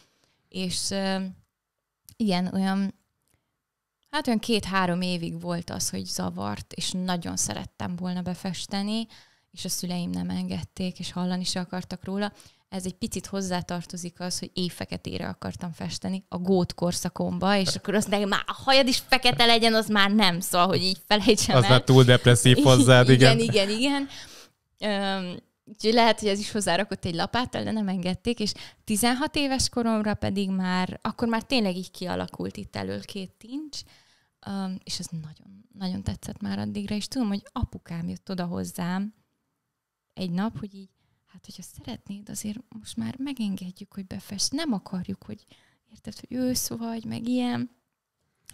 B: és uh, igen, olyan, hát olyan két-három évig volt az, hogy zavart, és nagyon szerettem volna befesteni, és a szüleim nem engedték, és hallani se akartak róla. Ez egy picit hozzátartozik az, hogy éjfeketére akartam festeni a gót korszakomba, és akkor azt nekem már a hajad is
A: fekete legyen, az
B: már nem, szóval, hogy így felejtsem Az el. már túl
A: depresszív hozzád, igen. Igen,
B: igen, igen. Öm, úgyhogy lehet, hogy ez is hozzárakott egy lapáttal, de nem engedték, és 16 éves koromra pedig már, akkor már tényleg így kialakult itt elől két tincs, um, és ez nagyon, nagyon tetszett már addigra, és tudom, hogy apukám jött oda hozzám, egy nap, hogy így, hát hogyha szeretnéd, azért most már megengedjük, hogy befest. Nem akarjuk, hogy érted, hogy ősz vagy, meg ilyen.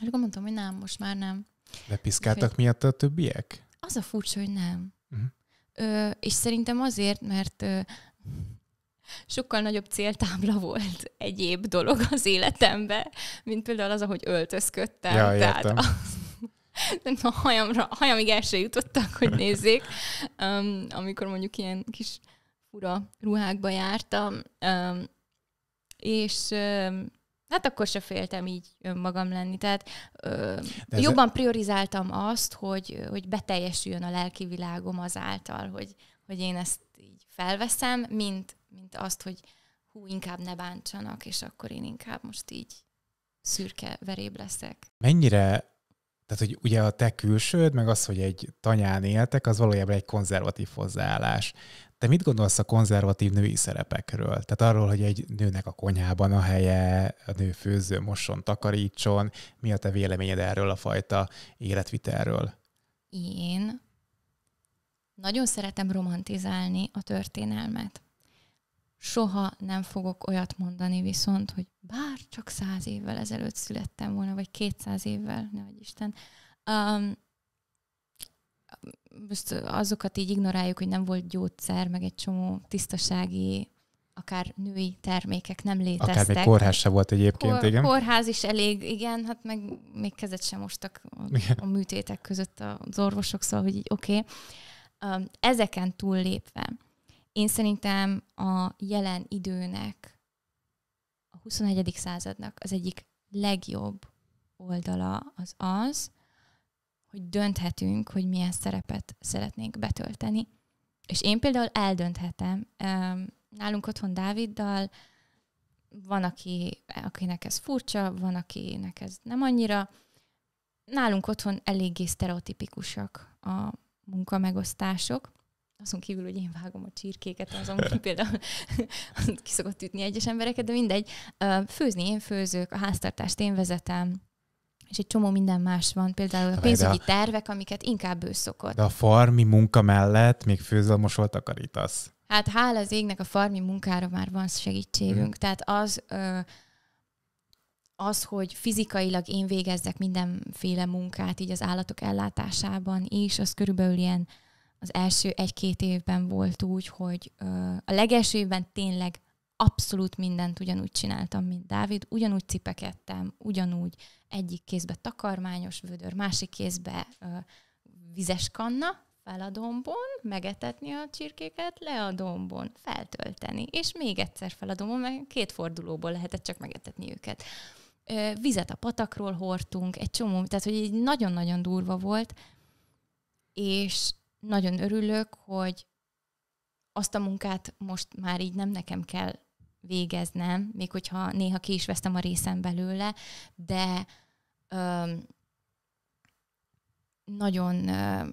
B: És akkor mondtam, hogy nem, most már nem.
A: Lepiszkáltak miatt a többiek?
B: Az a furcsa, hogy nem. Uh-huh. Ö, és szerintem azért, mert ö, sokkal nagyobb céltábla volt egyéb dolog az életembe, mint például az, ahogy öltözködtem. Ja, értem. Tehát a hajamra, a hajamig el se jutottak, hogy nézzék, um, amikor mondjuk ilyen kis fura ruhákba jártam, um, és um, Hát akkor se féltem így magam lenni. Tehát um, jobban a... priorizáltam azt, hogy, hogy beteljesüljön a lelki világom azáltal, hogy, hogy én ezt így felveszem, mint, mint azt, hogy hú, inkább ne bántsanak, és akkor én inkább most így szürke veréb leszek.
A: Mennyire tehát, hogy ugye a te külsőd, meg az, hogy egy tanyán éltek, az valójában egy konzervatív hozzáállás. Te mit gondolsz a konzervatív női szerepekről? Tehát arról, hogy egy nőnek a konyhában a helye, a nő főző, mosson, takarítson. Mi a te véleményed erről a fajta életvitelről?
B: Én nagyon szeretem romantizálni a történelmet soha nem fogok olyat mondani viszont, hogy bár csak száz évvel ezelőtt születtem volna, vagy kétszáz évvel, ne vagy Isten. Um, most azokat így ignoráljuk, hogy nem volt gyógyszer, meg egy csomó tisztasági, akár női termékek nem léteztek. Akár még kórház se volt egyébként, Kor- igen. Kórház is elég, igen, hát meg még kezet sem mostak a, a műtétek között az orvosok, szóval, hogy így oké. Okay. Um, ezeken túllépve én szerintem a jelen időnek, a 21. századnak az egyik legjobb oldala az az, hogy dönthetünk, hogy milyen szerepet szeretnénk betölteni. És én például eldönthetem. Nálunk otthon Dáviddal van, aki, akinek ez furcsa, van, akinek ez nem annyira. Nálunk otthon eléggé sztereotipikusak a munkamegosztások, azon kívül, hogy én vágom a csirkéket, azon például kiszokott ütni egyes embereket, de mindegy. Főzni én főzök, a háztartást én vezetem, és egy csomó minden más van, például a pénzügyi a, tervek, amiket inkább ő szokott. De
A: a farmi munka mellett még főzöl, mosol, takarítasz.
B: Hát hála az égnek a farmi munkára már van segítségünk, mm. tehát az, az, hogy fizikailag én végezzek mindenféle munkát, így az állatok ellátásában is, az körülbelül ilyen az első egy-két évben volt úgy, hogy a legelső évben tényleg abszolút mindent ugyanúgy csináltam, mint Dávid, ugyanúgy cipekedtem, ugyanúgy egyik kézbe takarmányos vödör, másik kézbe vizes kanna, fel a dombon, megetetni a csirkéket, le a dombon, feltölteni, és még egyszer fel a dombon, mert két fordulóból lehetett csak megetetni őket. Vizet a patakról hordtunk, egy csomó, tehát hogy így nagyon-nagyon durva volt, és nagyon örülök, hogy azt a munkát most már így nem nekem kell végeznem, még hogyha néha ki is vesztem a részem belőle, de öm, nagyon öm,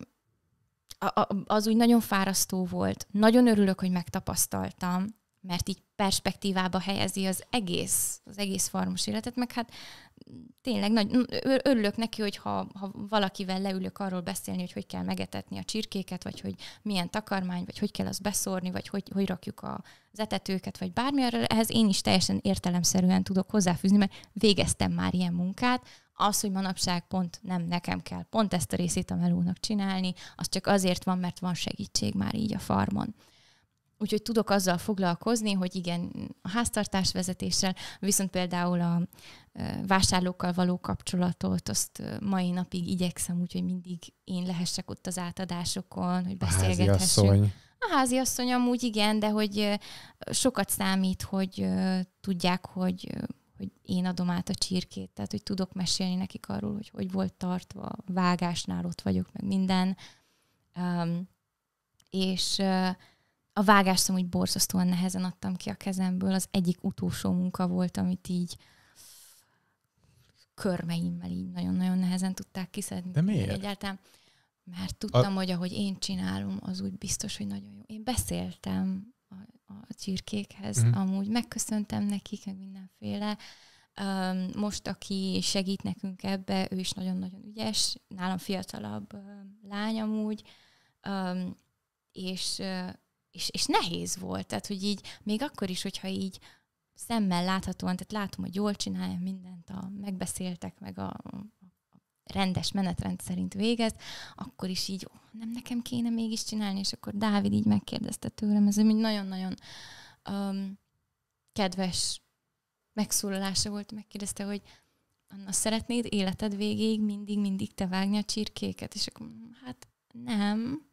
B: az úgy nagyon fárasztó volt. Nagyon örülök, hogy megtapasztaltam, mert így perspektívába helyezi az egész, az egész farmos életet, meg hát tényleg nagy, örülök neki, hogy ha, ha valakivel leülök arról beszélni, hogy hogy kell megetetni a csirkéket, vagy hogy milyen takarmány, vagy hogy kell azt beszórni, vagy hogy, hogy rakjuk a, az etetőket, vagy bármi, arra ehhez én is teljesen értelemszerűen tudok hozzáfűzni, mert végeztem már ilyen munkát, az, hogy manapság pont nem nekem kell pont ezt a részét a melónak csinálni, az csak azért van, mert van segítség már így a farmon. Úgyhogy tudok azzal foglalkozni, hogy igen, a háztartás vezetéssel, viszont például a vásárlókkal való kapcsolatot, azt mai napig igyekszem, úgyhogy mindig én lehessek ott az átadásokon, hogy beszélgethessünk. A asszony amúgy igen, de hogy sokat számít, hogy tudják, hogy, hogy én adom át a csirkét, tehát hogy tudok mesélni nekik arról, hogy hogy volt tartva, vágásnál ott vagyok, meg minden. Um, és uh, a vágást úgy borzasztóan nehezen adtam ki a kezemből. Az egyik utolsó munka volt, amit így körmeimmel így nagyon-nagyon nehezen tudták kiszedni. De miért? Egyáltalán. Mert tudtam, a... hogy ahogy én csinálom, az úgy biztos, hogy nagyon jó. Én beszéltem a, a csirkékhez, mm. amúgy megköszöntem nekik, meg mindenféle. Um, most, aki segít nekünk ebbe, ő is nagyon-nagyon ügyes, nálam fiatalabb um, lányam úgy, um, és uh, és, és nehéz volt. Tehát, hogy így, még akkor is, hogyha így szemmel láthatóan, tehát látom, hogy jól csinálja mindent, a megbeszéltek, meg a, a rendes menetrend szerint végez, akkor is így, ó, nem nekem kéne mégis csinálni, és akkor Dávid így megkérdezte tőlem, ez egy nagyon-nagyon um, kedves megszólalása volt, megkérdezte, hogy Anna, szeretnéd életed végéig mindig-mindig te vágni a csirkéket? És akkor hát nem,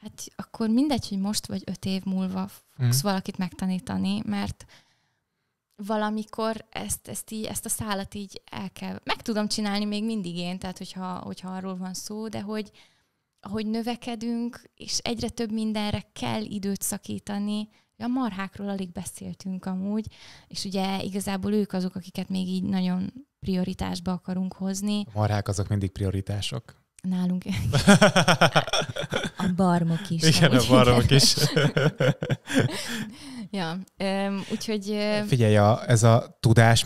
B: hát akkor mindegy, hogy most vagy öt év múlva fogsz mm. valakit megtanítani, mert valamikor ezt, ezt, így, ezt a szállat így el kell. Meg tudom csinálni még mindig én, tehát hogyha, hogyha arról van szó, de hogy ahogy növekedünk, és egyre több mindenre kell időt szakítani, a marhákról alig beszéltünk amúgy, és ugye igazából ők azok, akiket még így nagyon prioritásba akarunk hozni.
A: A marhák azok mindig prioritások.
B: Nálunk. a barmok is. Igen, a barmok is. ja, um, úgyhogy...
A: Figyelj, a, ez a tudás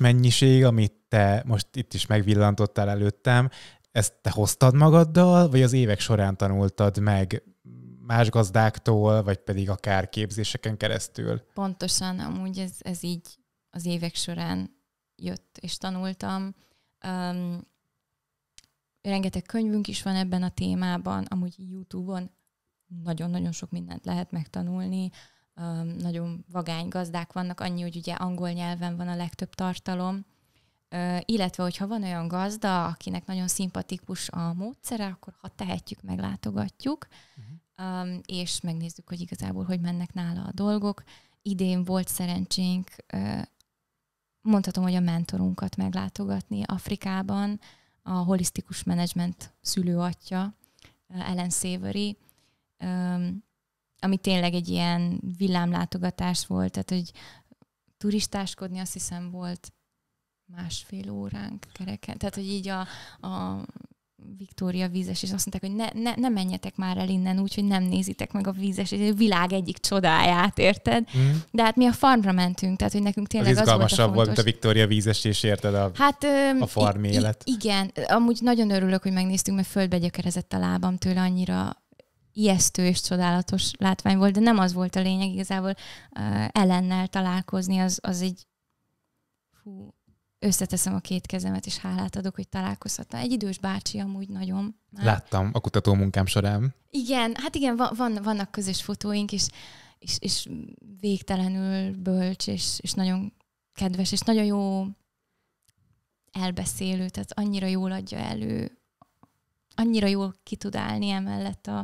A: amit te most itt is megvillantottál előttem, ezt te hoztad magaddal, vagy az évek során tanultad meg más gazdáktól, vagy pedig akár képzéseken keresztül?
B: Pontosan, amúgy ez, ez így az évek során jött és tanultam. Um, rengeteg könyvünk is van ebben a témában, amúgy YouTube-on nagyon-nagyon sok mindent lehet megtanulni, um, nagyon vagány gazdák vannak, annyi, hogy ugye angol nyelven van a legtöbb tartalom, uh, illetve, hogyha van olyan gazda, akinek nagyon szimpatikus a módszere, akkor ha tehetjük, meglátogatjuk, uh-huh. um, és megnézzük, hogy igazából hogy mennek nála a dolgok. Idén volt szerencsénk, uh, mondhatom, hogy a mentorunkat meglátogatni Afrikában, a holisztikus menedzsment szülőatja, Ellen Savory, ami tényleg egy ilyen villámlátogatás volt, tehát hogy turistáskodni azt hiszem volt másfél óránk kereken. Tehát, hogy így a, a Viktória Vízes, és azt mondták, hogy ne, ne, ne menjetek már el innen úgy, hogy nem nézitek meg a vízes, és a világ egyik csodáját, érted? Mm. De hát mi a farmra mentünk, tehát hogy nekünk tényleg az, az volt a fontos. volt, mint a
A: Viktória Vízes, és érted a, hát, öm, a farm élet.
B: Igen, amúgy nagyon örülök, hogy megnéztünk, mert földbe gyökerezett a lábam tőle annyira ijesztő és csodálatos látvány volt, de nem az volt a lényeg, igazából uh, ellennel találkozni, az, az egy fú, összeteszem a két kezemet, és hálát adok, hogy találkozhatta Egy idős bácsi amúgy nagyon.
A: Már. Láttam a kutató munkám során.
B: Igen, hát igen, van, vannak közös fotóink, és, és, és végtelenül bölcs, és, és nagyon kedves, és nagyon jó elbeszélő, tehát annyira jól adja elő, annyira jól ki tud állni emellett a,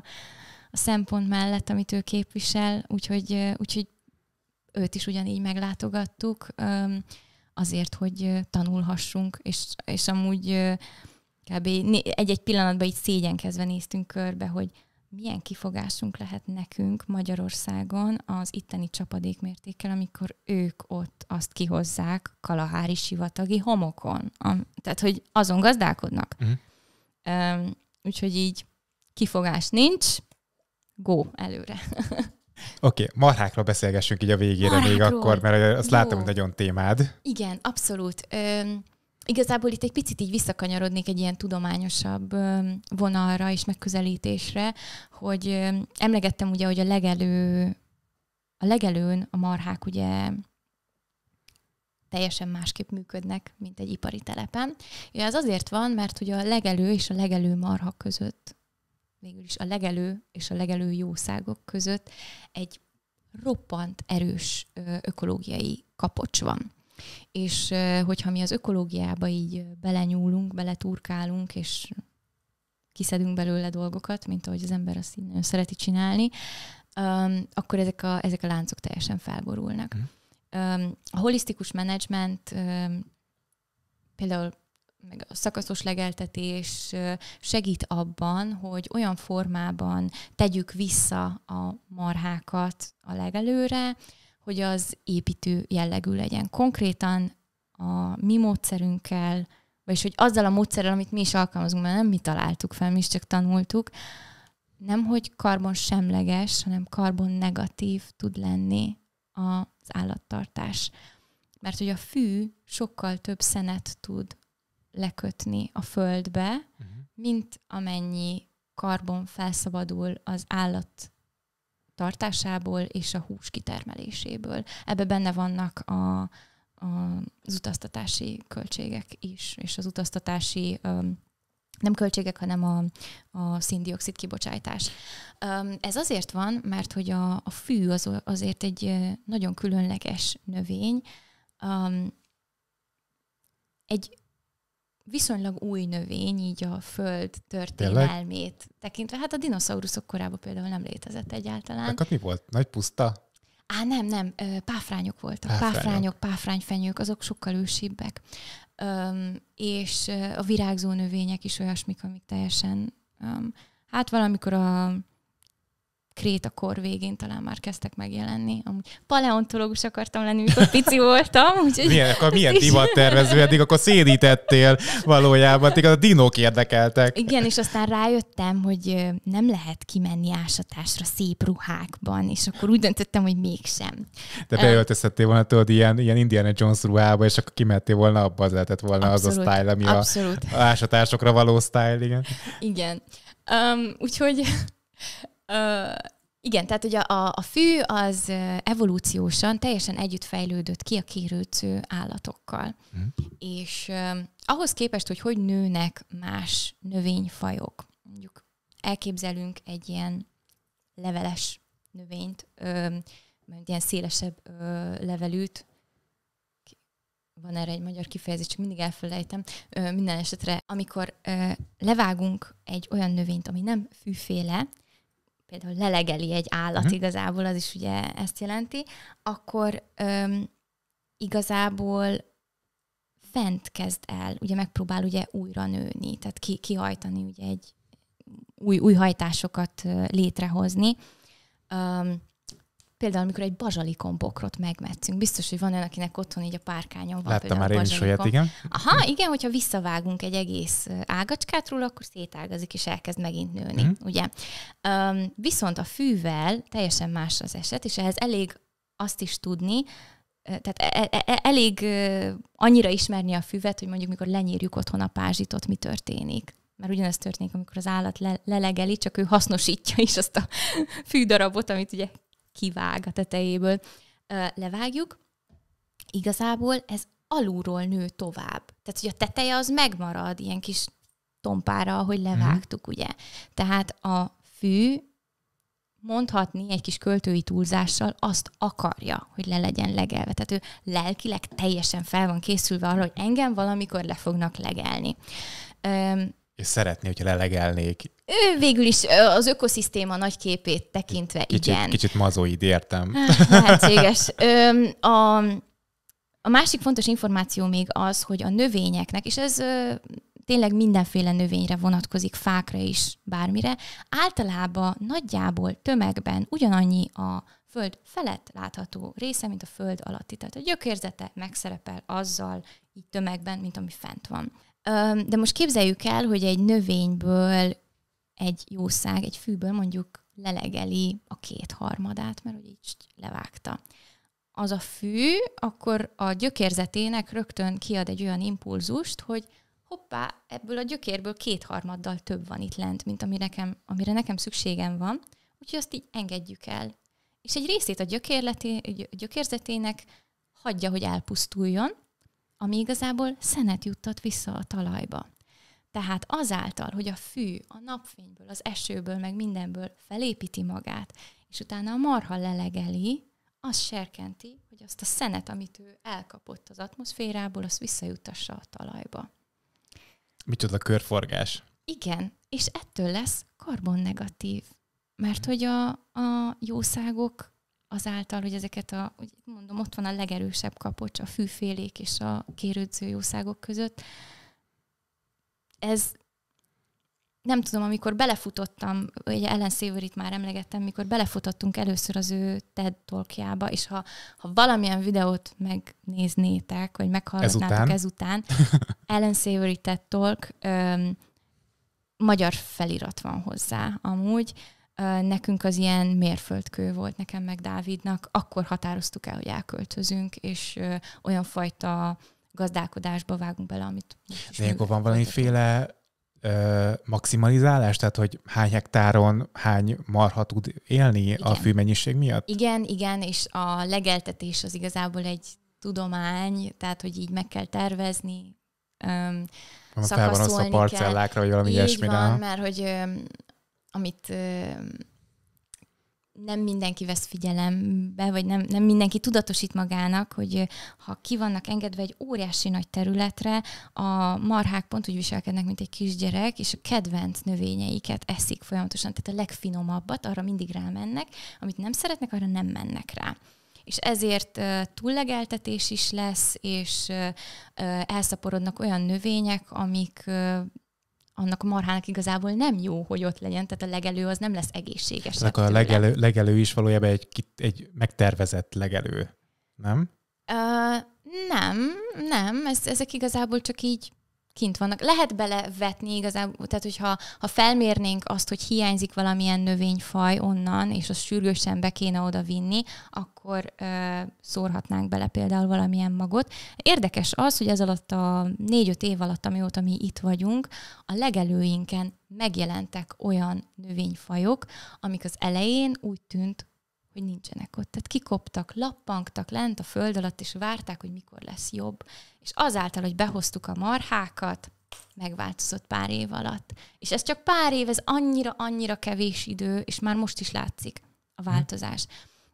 B: a szempont mellett, amit ő képvisel, úgyhogy, úgyhogy őt is ugyanígy meglátogattuk. Um, azért, hogy tanulhassunk, és, és amúgy kb. egy-egy pillanatban így szégyenkezve néztünk körbe, hogy milyen kifogásunk lehet nekünk Magyarországon az itteni csapadékmértékkel, amikor ők ott azt kihozzák kalahári sivatagi homokon. A, tehát, hogy azon gazdálkodnak. Uh-huh. Um, úgyhogy így kifogás nincs, go előre.
A: Oké, okay, marhákra beszélgessünk így a végére marhákról. még akkor, mert azt Jó. látom, hogy nagyon témád.
B: Igen, abszolút. Öm, igazából itt egy picit így visszakanyarodnék egy ilyen tudományosabb vonalra és megközelítésre, hogy emlegettem ugye, hogy a legelő, a legelőn a marhák ugye teljesen másképp működnek, mint egy ipari telepen. Ja, ez azért van, mert ugye a legelő és a legelő marha között végül is a legelő és a legelő jószágok között egy roppant erős ökológiai kapocs van. És hogyha mi az ökológiába így belenyúlunk, beleturkálunk, és kiszedünk belőle dolgokat, mint ahogy az ember azt így nagyon szereti csinálni, um, akkor ezek a, ezek a láncok teljesen felborulnak. Mm. Um, a holisztikus menedzsment um, például meg a szakaszos legeltetés segít abban, hogy olyan formában tegyük vissza a marhákat a legelőre, hogy az építő jellegű legyen. Konkrétan a mi módszerünkkel, vagyis hogy azzal a módszerrel, amit mi is alkalmazunk, mert nem mi találtuk fel, mi is csak tanultuk, nem hogy karbon semleges, hanem karbon negatív tud lenni az állattartás. Mert hogy a fű sokkal több szenet tud lekötni a földbe, uh-huh. mint amennyi karbon felszabadul az állat tartásából és a hús kitermeléséből. Ebbe benne vannak a, a, az utaztatási költségek is, és az utaztatási um, nem költségek, hanem a, a szindioxid kibocsátás. Um, ez azért van, mert hogy a, a fű az, azért egy nagyon különleges növény. Um, egy viszonylag új növény, így a föld történelmét Tényleg? tekintve. Hát a dinoszauruszok korában például nem létezett egyáltalán. Akkor
A: mi volt? Nagy puszta?
B: Á, nem, nem, páfrányok voltak. Páfrányok, páfrányok páfrányfenyők, azok sokkal ősibbek. Öm, és a virágzó növények is olyasmik, amik teljesen, öm, hát valamikor a Kréta kor végén talán már kezdtek megjelenni. Amúgy paleontológus akartam lenni, mikor pici voltam. Úgyhogy milyen, akkor milyen tervező eddig
A: akkor szédítettél valójában, téged a dinók érdekeltek.
B: Igen, és aztán rájöttem, hogy nem lehet kimenni ásatásra szép ruhákban, és akkor úgy döntöttem, hogy mégsem. De
A: beöltözhettél volna, tudod, ilyen, ilyen Indiana Jones ruhába, és akkor kimentél volna abba, az lehetett volna abszolút, az a style, ami abszolút. a ásatásokra való style, igen.
B: Igen. Um, úgyhogy igen, tehát ugye a, a fű az evolúciósan teljesen együtt fejlődött ki a kérőcő állatokkal. Mm. És uh, ahhoz képest, hogy hogy nőnek más növényfajok, mondjuk elképzelünk egy ilyen leveles növényt, ö, ilyen szélesebb ö, levelűt, van erre egy magyar kifejezés, csak mindig elfelejtem, ö, minden esetre, amikor ö, levágunk egy olyan növényt, ami nem fűféle, például lelegeli egy állat uh-huh. igazából, az is ugye ezt jelenti, akkor öm, igazából fent kezd el, ugye megpróbál ugye újra nőni, tehát ki, kihajtani ugye egy új, új hajtásokat létrehozni. Öm, Például, amikor egy bazsalikon bokrot megmetszünk, biztos, hogy van olyan, akinek otthon így a párkányon van. Láttam már én is olyat, igen. Aha, igen, hogyha visszavágunk egy egész ágacskát róla, akkor szétágazik és elkezd megint nőni, mm. ugye? Um, viszont a fűvel teljesen más az eset, és ehhez elég azt is tudni, tehát e, e, e, elég annyira ismerni a füvet, hogy mondjuk mikor lenyírjuk otthon a pázsitot, mi történik. Mert ugyanez történik, amikor az állat le- lelegeli, csak ő hasznosítja is azt a fűdarabot, amit ugye kivág a tetejéből, levágjuk, igazából ez alulról nő tovább. Tehát, hogy a teteje az megmarad ilyen kis tompára, ahogy mhm. levágtuk, ugye. Tehát a fű mondhatni egy kis költői túlzással azt akarja, hogy le legyen legelve. Tehát ő lelkileg teljesen fel van készülve arra, hogy engem valamikor le fognak legelni
A: és szeretné, hogyha lelegelnék.
B: Ő végül is az ökoszisztéma nagy képét tekintve, kicsit, igen.
A: Kicsit mazoid, értem. Lehetséges.
B: A, a másik fontos információ még az, hogy a növényeknek, és ez tényleg mindenféle növényre vonatkozik, fákra is, bármire, általában nagyjából tömegben ugyanannyi a föld felett látható része, mint a föld alatti. Tehát a gyökérzete megszerepel azzal így tömegben, mint ami fent van. De most képzeljük el, hogy egy növényből egy jószág, egy fűből mondjuk lelegeli a kétharmadát, mert hogy így levágta. Az a fű akkor a gyökérzetének rögtön kiad egy olyan impulzust, hogy hoppá, ebből a gyökérből kétharmaddal több van itt lent, mint ami nekem, amire nekem szükségem van, úgyhogy azt így engedjük el. És egy részét a gyökérzetének hagyja, hogy elpusztuljon, ami igazából szenet juttat vissza a talajba. Tehát azáltal, hogy a fű a napfényből, az esőből, meg mindenből felépíti magát, és utána a marha lelegeli, az serkenti, hogy azt a szenet, amit ő elkapott az atmoszférából, azt visszajutassa a talajba.
A: Micsoda körforgás.
B: Igen, és ettől lesz karbonnegatív. Mert mm. hogy a, a jószágok azáltal, hogy ezeket a, úgy mondom, ott van a legerősebb kapocs a fűfélék és a kérődző jószágok között. Ez nem tudom, amikor belefutottam, ugye Ellen itt már emlegettem, mikor belefutottunk először az ő TED talkjába, és ha, ha valamilyen videót megnéznétek, vagy meghallgatnátok ezután, ezután Ellen Savory TED talk, öm, magyar felirat van hozzá amúgy, nekünk az ilyen mérföldkő volt nekem meg Dávidnak, akkor határoztuk el, hogy elköltözünk, és olyan fajta gazdálkodásba vágunk bele, amit...
A: De akkor van valamiféle ö, maximalizálás? Tehát, hogy hány hektáron hány marha tud élni igen. a fűmennyiség miatt?
B: Igen, igen, és a legeltetés az igazából egy tudomány, tehát, hogy így meg kell tervezni, öm, fel van az a parcellákra, vagy valami ilyesmi. Így van, mert hogy amit nem mindenki vesz figyelembe, vagy nem, nem mindenki tudatosít magának, hogy ha ki vannak engedve egy óriási nagy területre, a marhák pont úgy viselkednek, mint egy kisgyerek, és a kedvenc növényeiket eszik folyamatosan, tehát a legfinomabbat, arra mindig rámennek, amit nem szeretnek, arra nem mennek rá és ezért túllegeltetés is lesz, és elszaporodnak olyan növények, amik annak a marhának igazából nem jó, hogy ott legyen, tehát a legelő az nem lesz egészséges. Ezek a legelő,
A: legelő is valójában egy, egy megtervezett legelő, nem?
B: Uh, nem, nem, ez, ezek igazából csak így kint vannak. Lehet belevetni igazából, tehát hogyha ha felmérnénk azt, hogy hiányzik valamilyen növényfaj onnan, és azt sürgősen be kéne oda vinni, akkor ö, szórhatnánk bele például valamilyen magot. Érdekes az, hogy ez alatt a négy-öt év alatt, amióta mi itt vagyunk, a legelőinken megjelentek olyan növényfajok, amik az elején úgy tűnt, hogy nincsenek ott. Tehát kikoptak, lappangtak lent a föld alatt, és várták, hogy mikor lesz jobb. És azáltal, hogy behoztuk a marhákat, megváltozott pár év alatt. És ez csak pár év, ez annyira-annyira kevés idő, és már most is látszik a változás.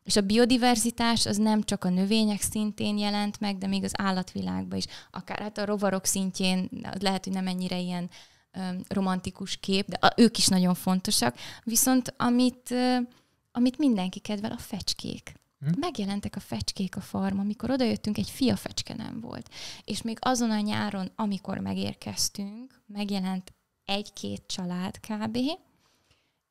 B: És a biodiverzitás az nem csak a növények szintén jelent meg, de még az állatvilágban is. Akár hát a rovarok szintjén lehet, hogy nem ennyire ilyen romantikus kép, de ők is nagyon fontosak. Viszont amit amit mindenki kedvel, a fecskék. Hm? Megjelentek a fecskék a farm, amikor odajöttünk, egy fia fecske nem volt. És még azon a nyáron, amikor megérkeztünk, megjelent egy-két család kb.,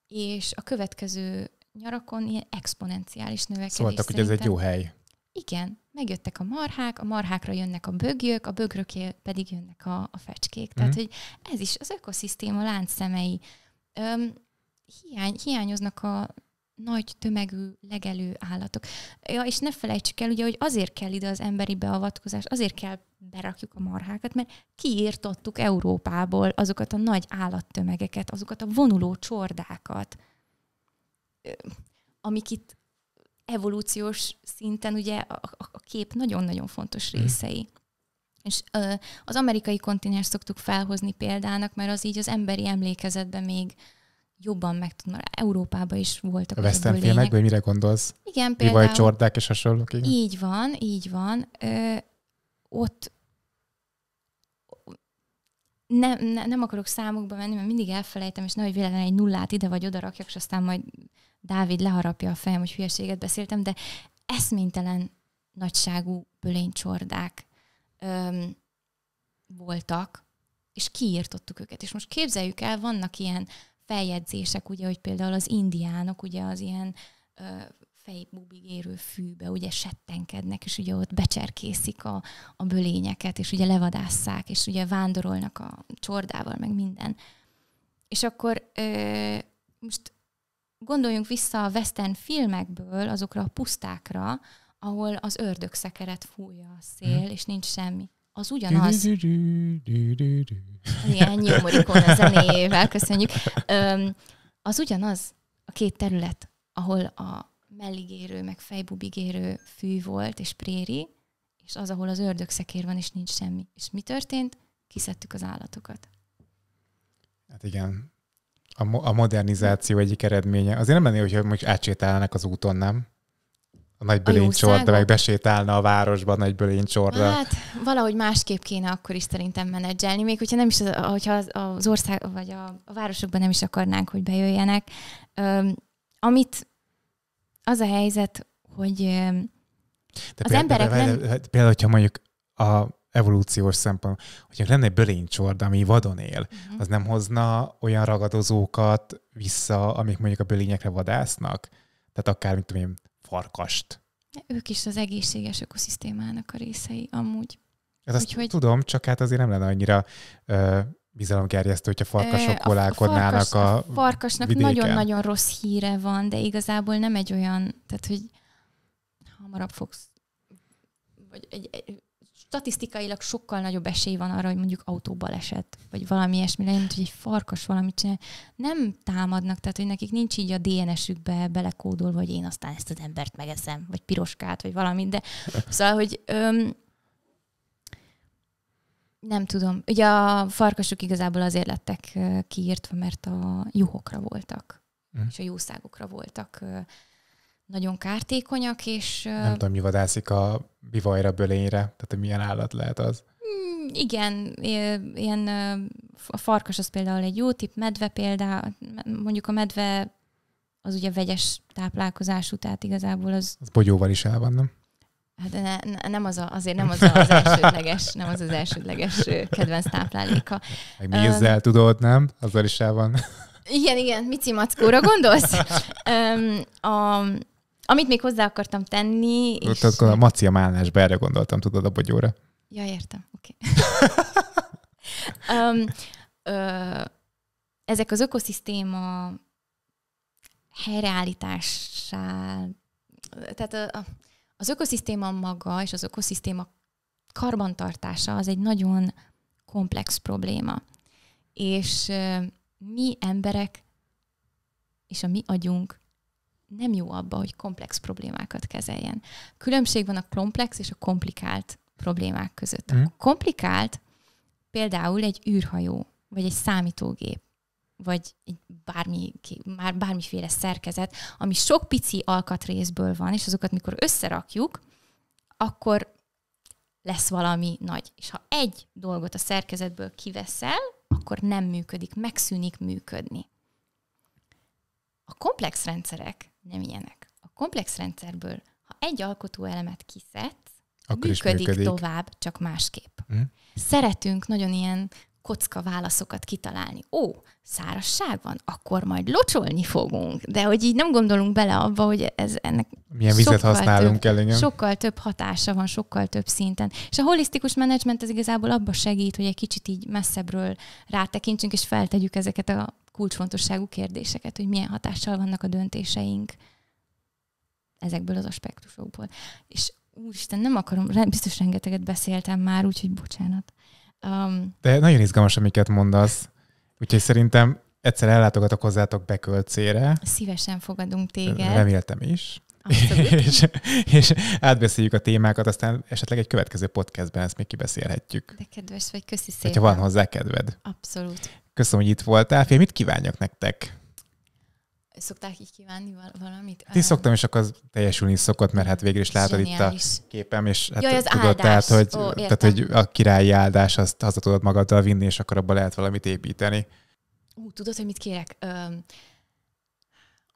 B: és a következő nyarakon ilyen exponenciális növekedés. Szóltak, szóval szerintem. hogy ez egy jó hely. Igen, megjöttek a marhák, a marhákra jönnek a bögjök, a bögröké pedig jönnek a, a fecskék. Mm. Tehát, hm? hogy ez is az ökoszisztéma láncszemei. Öm, hiány, hiányoznak a nagy tömegű legelő állatok. Ja, és ne felejtsük el, ugye, hogy azért kell ide az emberi beavatkozás, azért kell berakjuk a marhákat, mert kiírtottuk Európából azokat a nagy állattömegeket, azokat a vonuló csordákat, amik itt evolúciós szinten ugye a, a, kép nagyon-nagyon fontos mhm. részei. És ö, az amerikai kontinens szoktuk felhozni példának, mert az így az emberi emlékezetben még jobban meg tudna. Európában is voltak. A western filmekben mire
A: gondolsz? Igen, például. Ivaj csordák és hasonlók. Igen? Így
B: van, így van. Ö, ott nem, ne, nem akarok számokba menni, mert mindig elfelejtem, és nehogy véletlenül egy nullát ide vagy oda rakjak, és aztán majd Dávid leharapja a fejem, hogy hülyeséget beszéltem, de eszménytelen nagyságú bölénycsordák öm, voltak, és kiírtottuk őket. És most képzeljük el, vannak ilyen feljegyzések, ugye, hogy például az indiánok, ugye az ilyen ö, fejbubig érő fűbe, ugye settenkednek, és ugye ott becserkészik a, a bölényeket, és ugye levadásszák, és ugye vándorolnak a csordával, meg minden. És akkor ö, most gondoljunk vissza a western filmekből azokra a pusztákra, ahol az ördög szekeret fújja a szél, hmm. és nincs semmi az ugyanaz.
A: Ilyen nyomorikon a zenéjével, köszönjük.
B: Öm, az ugyanaz a két terület, ahol a melligérő, meg fejbubigérő fű volt, és préri, és az, ahol az szekér van, és nincs semmi. És mi történt? Kiszedtük az állatokat.
A: Hát igen. A, mo- a modernizáció egyik eredménye. Azért nem lenni, hogyha most átsétálnak az úton, nem? nagy bölénycsorda, meg besétálna a városban a nagybölény csorda. Hát
B: valahogy másképp kéne akkor is szerintem menedzselni, még hogyha nem is az, hogyha az ország, vagy a, a városokban nem is akarnánk, hogy bejöjjenek. Öm, amit az a helyzet, hogy öm,
A: de az például, emberek nem... Például, hogyha mondjuk a evolúciós szempont, hogyha lenne egy bölénycsord, ami vadon él, uh-huh. az nem hozna olyan ragadozókat vissza, amik mondjuk a bölényekre vadásznak? Tehát akár, mint tudom én, farkast.
B: Ők is az egészséges ökoszisztémának a részei amúgy. Ez hát azt Úgyhogy... tudom,
A: csak hát azért nem lenne annyira ö, bizalomgerjesztő, hogyha farkasok kolálkodnának a, farkas, a, a farkasnak nagyon-nagyon
B: rossz híre van, de igazából nem egy olyan, tehát hogy hamarabb fogsz, vagy egy, egy statisztikailag sokkal nagyobb esély van arra, hogy mondjuk autóbaleset, vagy valami ilyesmi legyen, hogy egy farkas valamit csinál. Nem támadnak, tehát hogy nekik nincs így a DNS-ükbe belekódol, vagy én aztán ezt az embert megeszem, vagy piroskát, vagy valamit, de szóval, hogy öm, nem tudom. Ugye a farkasok igazából azért lettek kiírtva, mert a juhokra voltak, mm. és a jószágokra voltak nagyon kártékonyak, és... Nem tudom,
A: mi vadászik a bivajra, bölényre, tehát milyen állat lehet az?
B: Hmm, igen, ilyen a farkas az például egy jó tip, medve például, mondjuk a medve az ugye vegyes táplálkozású, tehát igazából az...
A: Az bogyóval is el van, nem?
B: Hát ne, ne, nem az a, azért nem az a, az elsődleges, nem az az elsődleges kedvenc tápláléka. Egy mézzel
A: um, tudod, nem? Azzal is el van.
B: Igen, igen, Mici Mackóra gondolsz? um, a, amit még hozzá akartam tenni... És... Tehát a
A: Macia Málnásba erre gondoltam, tudod, a bogyóra.
B: Ja, értem, oké. Okay. um, ezek az ökoszisztéma helyreállításá, tehát a, a, az ökoszisztéma maga és az ökoszisztéma karbantartása az egy nagyon komplex probléma. És uh, mi emberek és a mi agyunk nem jó abba, hogy komplex problémákat kezeljen. Különbség van a komplex és a komplikált problémák között. Mhm. A komplikált például egy űrhajó, vagy egy számítógép, vagy egy bármi, már bármiféle szerkezet, ami sok pici alkatrészből van, és azokat mikor összerakjuk, akkor lesz valami nagy. És ha egy dolgot a szerkezetből kiveszel, akkor nem működik, megszűnik működni. A komplex rendszerek nem ilyenek. A komplex rendszerből, ha egy elemet kiszedsz, akkor működik, működik tovább, csak másképp. Mm. Szeretünk nagyon ilyen kocka válaszokat kitalálni. Ó, szárasság van, akkor majd locsolni fogunk. De hogy így nem gondolunk bele abba, hogy ez ennek Milyen vizet használunk több, el, igen. Sokkal több hatása van, sokkal több szinten. És a holisztikus menedzsment az igazából abba segít, hogy egy kicsit így messzebbről rátekintsünk, és feltegyük ezeket a kulcsfontosságú kérdéseket, hogy milyen hatással vannak a döntéseink ezekből az aspektusokból. És úristen, nem akarom, biztos rengeteget beszéltem már, úgyhogy bocsánat. Um,
A: De nagyon izgalmas, amiket mondasz. Úgyhogy szerintem egyszer ellátogatok hozzátok bekölcére.
B: Szívesen fogadunk téged. Reméltem is.
A: és, és átbeszéljük a témákat, aztán esetleg egy következő podcastben ezt még kibeszélhetjük. De
B: kedves vagy, köszi szépen. Ha van hozzá kedved. Abszolút.
A: Köszönöm, hogy itt voltál. Fél, mit kívánjak nektek?
B: Szokták így kívánni val- valamit?
A: Hát én szoktam, és akkor az teljesülni szokott, mert hát végül is látod itt a képem, és hát Jaj, az tudod, áldás. tehát hogy, Ó, tehát, hogy a királyi áldás, azt haza tudod magaddal vinni, és akkor abban lehet valamit építeni.
B: Ú, tudod, hogy mit kérek? Ö,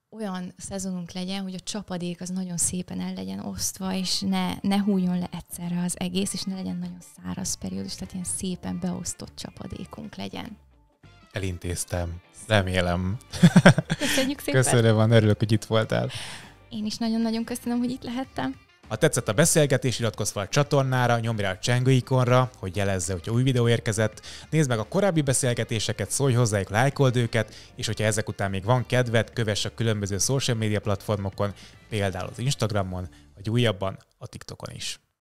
B: olyan szezonunk legyen, hogy a csapadék az nagyon szépen el legyen osztva, és ne, ne hújjon le egyszerre az egész, és ne legyen nagyon száraz periódus, tehát ilyen szépen beosztott csapadékunk legyen
A: elintéztem. Remélem.
B: Köszönjük szépen. Köszönöm,
A: van, örülök, hogy itt voltál.
B: Én is nagyon-nagyon köszönöm, hogy itt lehettem.
A: Ha tetszett a beszélgetés, iratkozz fel a csatornára, nyomj rá a csengő ikonra, hogy jelezze, hogyha új videó érkezett, nézd meg a korábbi beszélgetéseket, szólj hozzájuk, lájkold őket, és hogyha ezek után még van kedved, kövess a különböző social media platformokon, például az Instagramon, vagy újabban a TikTokon is.